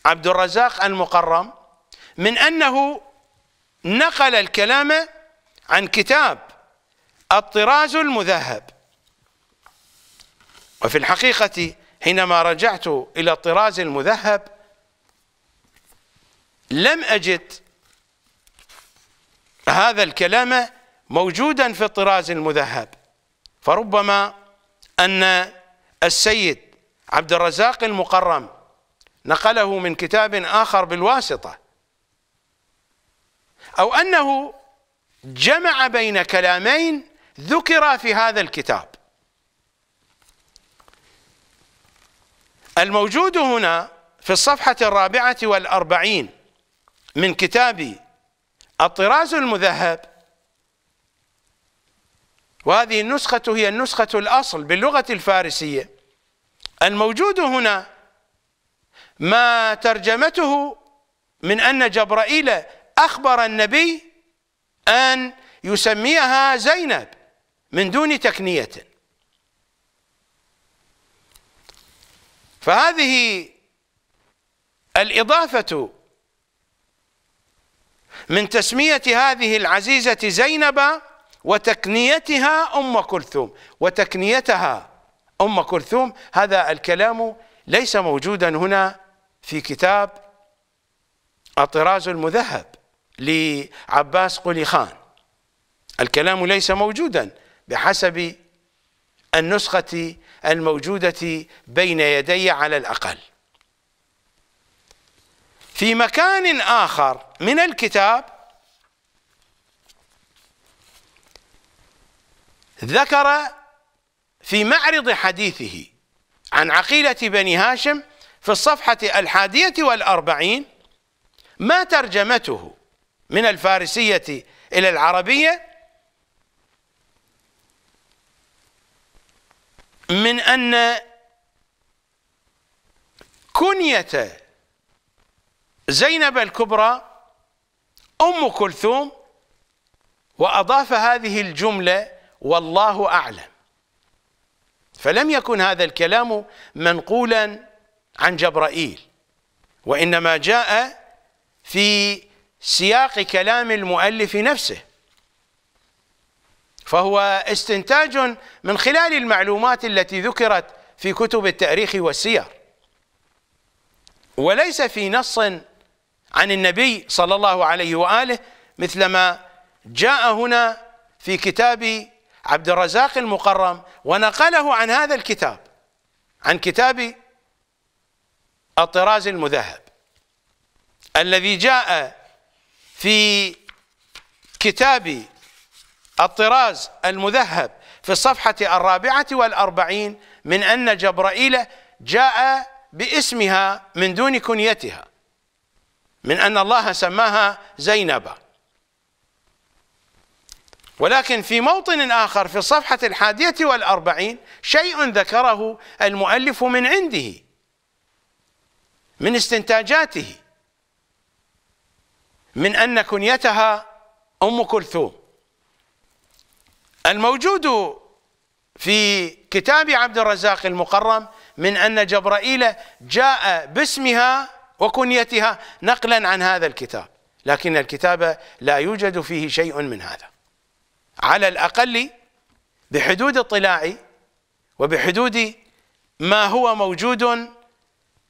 عبد الرزاق المقرم من أنه نقل الكلام عن كتاب الطراز المذهب وفي الحقيقة حينما رجعت إلى الطراز المذهب لم أجد هذا الكلام موجودا في الطراز المذهب فربما أن السيد عبد الرزاق المقرم نقله من كتاب آخر بالواسطة أو أنه جمع بين كلامين ذكرا في هذا الكتاب الموجود هنا في الصفحة الرابعة والأربعين من كتاب الطراز المذهب وهذه النسخة هي النسخة الأصل باللغة الفارسية الموجود هنا ما ترجمته من أن جبرائيل أخبر النبي أن يسميها زينب من دون تكنية فهذه الإضافة من تسمية هذه العزيزة زينب وتكنيتها أم كلثوم وتكنيتها أم كلثوم هذا الكلام ليس موجودا هنا في كتاب الطراز المذهب لعباس قلي خان الكلام ليس موجودا بحسب النسخة الموجودة بين يدي على الأقل في مكان آخر من الكتاب ذكر في معرض حديثه عن عقيلة بني هاشم في الصفحة الحادية والأربعين ما ترجمته من الفارسية إلى العربية من أن كنية زينب الكبرى أم كلثوم وأضاف هذه الجملة والله أعلم فلم يكن هذا الكلام منقولا عن جبرائيل وإنما جاء في سياق كلام المؤلف نفسه فهو استنتاج من خلال المعلومات التي ذكرت في كتب التاريخ والسير وليس في نص عن النبي صلى الله عليه وآله مثل ما جاء هنا في كتاب عبد الرزاق المقرم ونقله عن هذا الكتاب عن كتاب الطراز المذهب الذي جاء في كتاب الطراز المذهب في الصفحة الرابعة والأربعين من أن جبرائيل جاء باسمها من دون كنيتها من أن الله سماها زينب ولكن في موطن آخر في الصفحة الحادية والأربعين شيء ذكره المؤلف من عنده من استنتاجاته من أن كنيتها أم كلثوم الموجود في كتاب عبد الرزاق المقرم من أن جبرائيل جاء باسمها وكنيتها نقلا عن هذا الكتاب لكن الكتاب لا يوجد فيه شيء من هذا على الأقل بحدود اطلاعي وبحدود ما هو موجود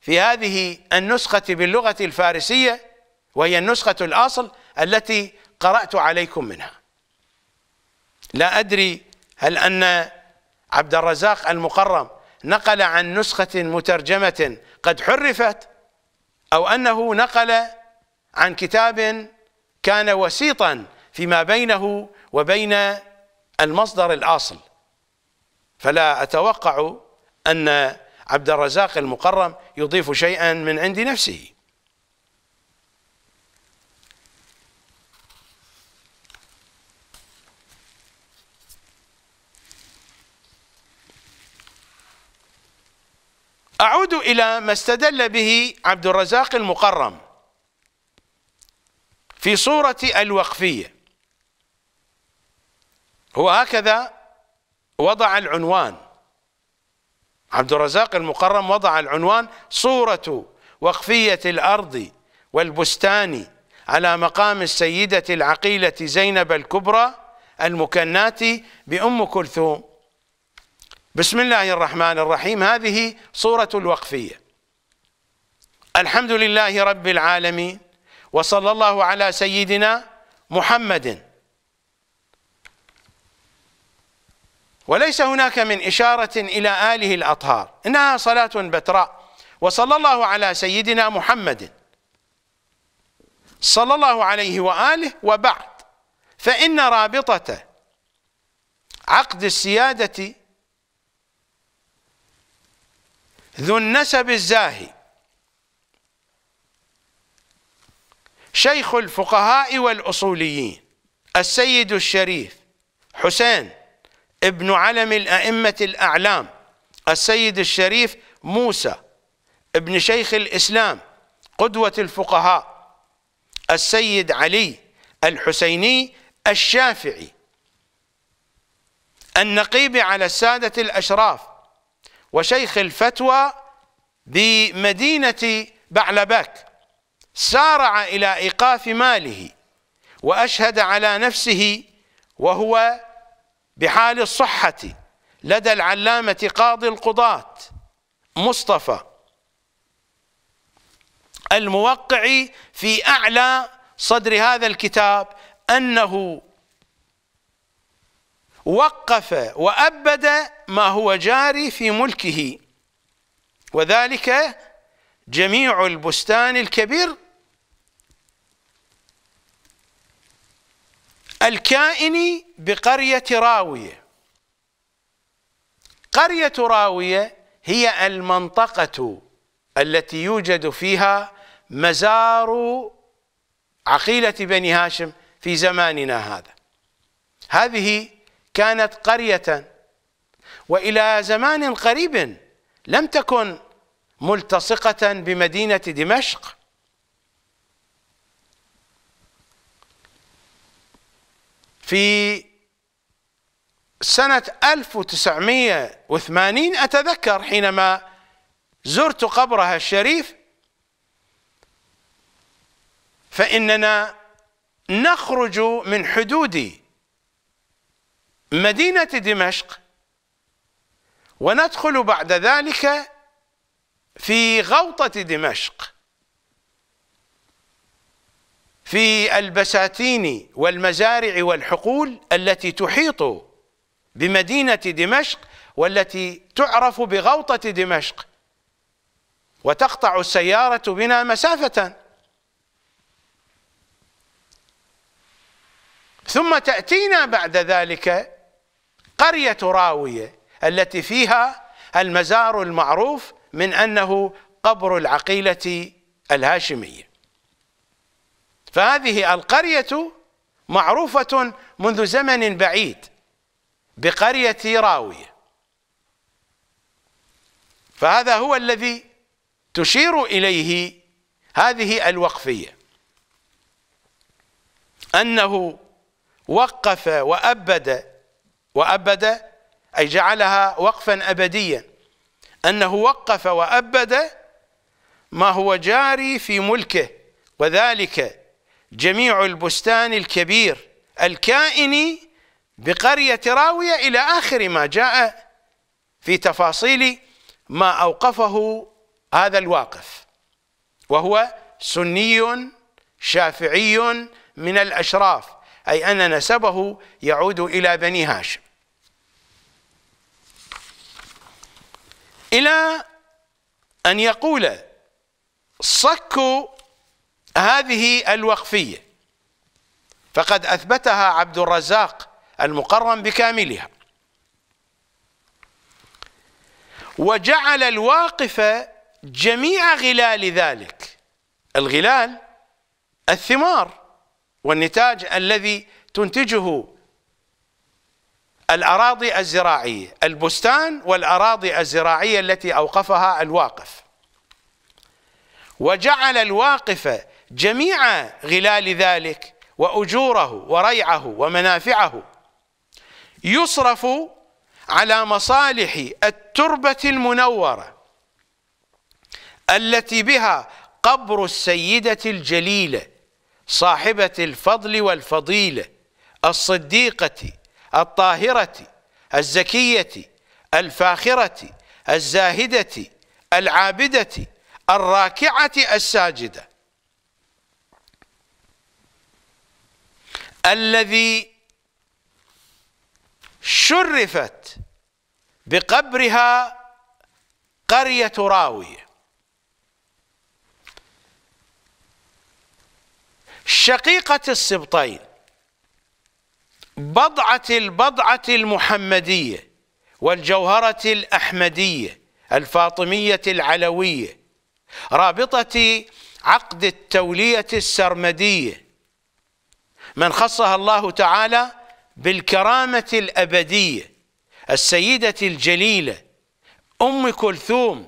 في هذه النسخة باللغة الفارسية وهي النسخة الأصل التي قرأت عليكم منها لا أدري هل أن عبد الرزاق المقرم نقل عن نسخة مترجمة قد حرفت أو أنه نقل عن كتاب كان وسيطا فيما بينه وبين المصدر الأصل فلا أتوقع أن عبد الرزاق المقرم يضيف شيئا من عند نفسه أعود إلى ما استدل به عبد الرزاق المقرم في صورة الوقفية هو هكذا وضع العنوان عبد الرزاق المقرم وضع العنوان صورة وقفية الأرض والبستان على مقام السيدة العقيلة زينب الكبرى المكنات بأم كلثوم بسم الله الرحمن الرحيم هذه صورة الوقفية الحمد لله رب العالمين وصلى الله على سيدنا محمد وليس هناك من إشارة إلى آله الأطهار إنها صلاة بتراء وصلى الله على سيدنا محمد صلى الله عليه وآله وبعد فإن رابطة عقد السيادة ذو النسب الزاهي شيخ الفقهاء والأصوليين السيد الشريف حسين ابن علم الأئمة الأعلام السيد الشريف موسى ابن شيخ الإسلام قدوة الفقهاء السيد علي الحسيني الشافعي النقيب على السادة الأشراف وشيخ الفتوى بمدينة بعلبك سارع إلى إيقاف ماله وأشهد على نفسه وهو بحال الصحة لدى العلامة قاضي القضاة مصطفى الموقع في أعلى صدر هذا الكتاب أنه وقف وأبد ما هو جاري في ملكه وذلك جميع البستان الكبير الكائن بقرية راوية قرية راوية هي المنطقة التي يوجد فيها مزار عقيلة بني هاشم في زماننا هذا هذه كانت قرية والى زمان قريب لم تكن ملتصقه بمدينه دمشق في سنة 1980 أتذكر حينما زرت قبرها الشريف فإننا نخرج من حدود مدينة دمشق وندخل بعد ذلك في غوطة دمشق في البساتين والمزارع والحقول التي تحيط بمدينة دمشق والتي تعرف بغوطة دمشق وتقطع السيارة بنا مسافة ثم تأتينا بعد ذلك قرية راوية التي فيها المزار المعروف من أنه قبر العقيلة الهاشمية فهذه القرية معروفة منذ زمن بعيد بقرية راوية فهذا هو الذي تشير إليه هذه الوقفية أنه وقف وأبد وأبد أي جعلها وقفا أبديا أنه وقف وأبد ما هو جاري في ملكه وذلك جميع البستان الكبير الكائن بقرية راوية إلى آخر ما جاء في تفاصيل ما أوقفه هذا الواقف وهو سني شافعي من الأشراف أي أن نسبه يعود إلى بني هاشم إلى أن يقول صك هذه الوقفية فقد أثبتها عبد الرزاق المقرم بكاملها وجعل الواقف جميع غلال ذلك الغلال الثمار والنتاج الذي تنتجه الأراضي الزراعية البستان والأراضي الزراعية التي أوقفها الواقف وجعل الواقف جميع غلال ذلك وأجوره وريعه ومنافعه يصرف على مصالح التربة المنورة التي بها قبر السيدة الجليلة صاحبة الفضل والفضيلة الصديقة الطاهرة الزكية الفاخرة الزاهدة العابدة الراكعة الساجدة الذي شرفت بقبرها قرية راوية شقيقة السبطين بضعة البضعة المحمدية والجوهرة الأحمدية الفاطمية العلوية رابطة عقد التولية السرمدية من خصها الله تعالى بالكرامة الأبدية السيدة الجليلة أم كلثوم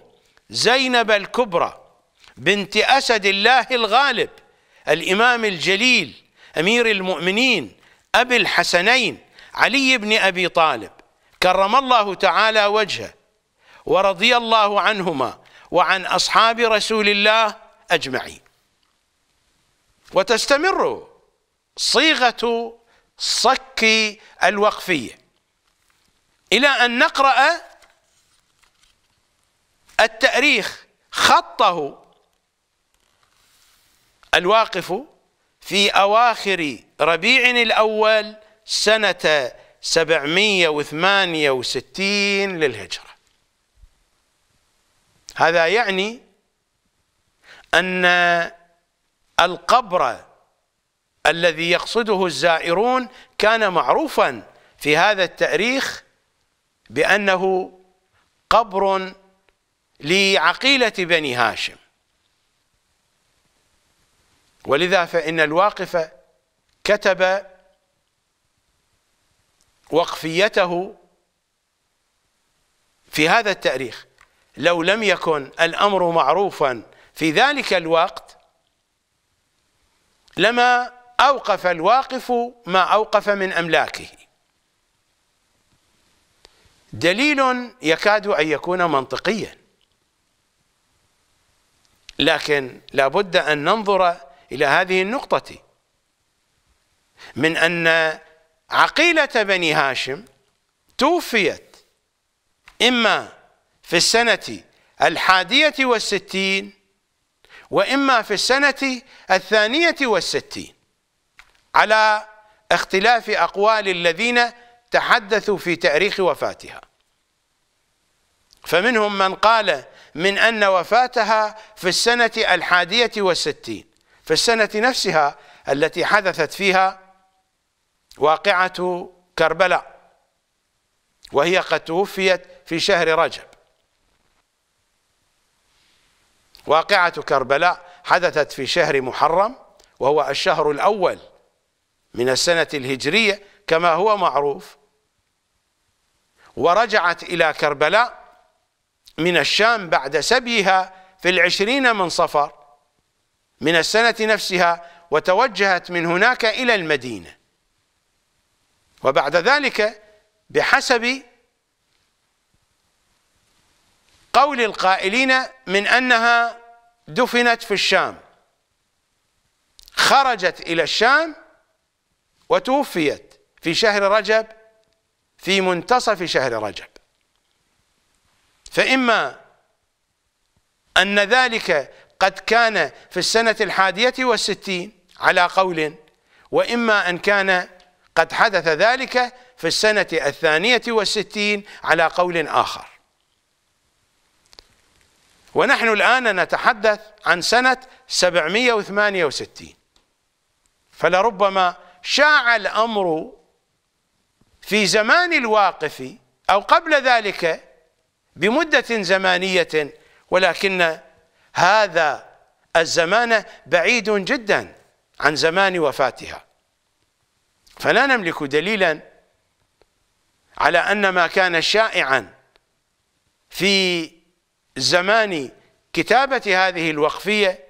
زينب الكبرى بنت أسد الله الغالب الإمام الجليل أمير المؤمنين أبي الحسنين علي بن أبي طالب كرم الله تعالى وجهه ورضي الله عنهما وعن أصحاب رسول الله أجمعين وتستمر صيغة صك الوقفية إلى أن نقرأ التأريخ خطه الواقف في أواخر ربيع الأول سنة 768 للهجرة هذا يعني أن القبر الذي يقصده الزائرون كان معروفا في هذا التاريخ بأنه قبر لعقيلة بني هاشم ولذا فإن الواقف كتب وقفيته في هذا التاريخ لو لم يكن الأمر معروفا في ذلك الوقت لما أوقف الواقف ما أوقف من أملاكه دليل يكاد أن يكون منطقيا لكن لابد أن ننظر إلى هذه النقطة من أن عقيلة بني هاشم توفيت إما في السنة الحادية والستين وإما في السنة الثانية والستين على اختلاف أقوال الذين تحدثوا في تاريخ وفاتها فمنهم من قال من أن وفاتها في السنة الحادية والستين في السنة نفسها التي حدثت فيها واقعة كربلاء وهي قد توفيت في شهر رجب واقعة كربلاء حدثت في شهر محرم وهو الشهر الأول من السنة الهجرية كما هو معروف ورجعت إلى كربلاء من الشام بعد سبيها في العشرين من صفر من السنة نفسها وتوجهت من هناك إلى المدينة وبعد ذلك بحسب قول القائلين من أنها دفنت في الشام خرجت إلى الشام وتوفيت في شهر رجب في منتصف شهر رجب فإما أن ذلك قد كان في السنة الحادية والستين على قول وإما أن كان قد حدث ذلك في السنة الثانية والستين على قول آخر ونحن الآن نتحدث عن سنة 768 فلربما شاع الأمر في زمان الواقف أو قبل ذلك بمدة زمانية ولكن هذا الزمان بعيد جدا عن زمان وفاتها فلا نملك دليلا على أن ما كان شائعا في زمان كتابة هذه الوقفية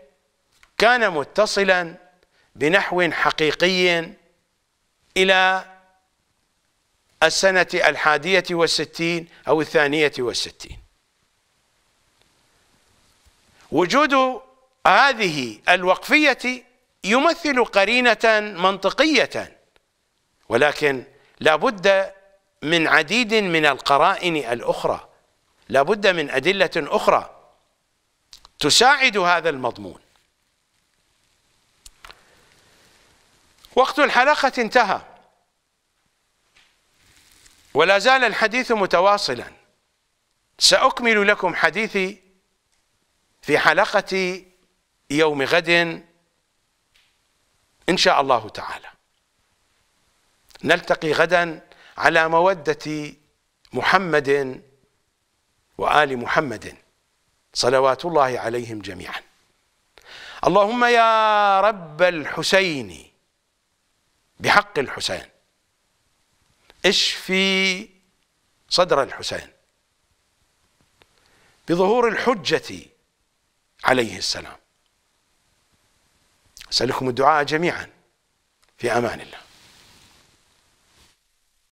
كان متصلا بنحو حقيقي إلى السنة الحادية والستين أو الثانية والستين وجود هذه الوقفية يمثل قرينة منطقية ولكن لا بد من عديد من القرائن الأخرى لا بد من أدلة أخرى تساعد هذا المضمون وقت الحلقة انتهى ولا زال الحديث متواصلا سأكمل لكم حديثي في حلقة يوم غد إن شاء الله تعالى نلتقي غدا على مودة محمد وآل محمد صلوات الله عليهم جميعا اللهم يا رب الحسين بحق الحسين اشفي صدر الحسين بظهور الحجة عليه السلام أسألكم الدعاء جميعا في أمان الله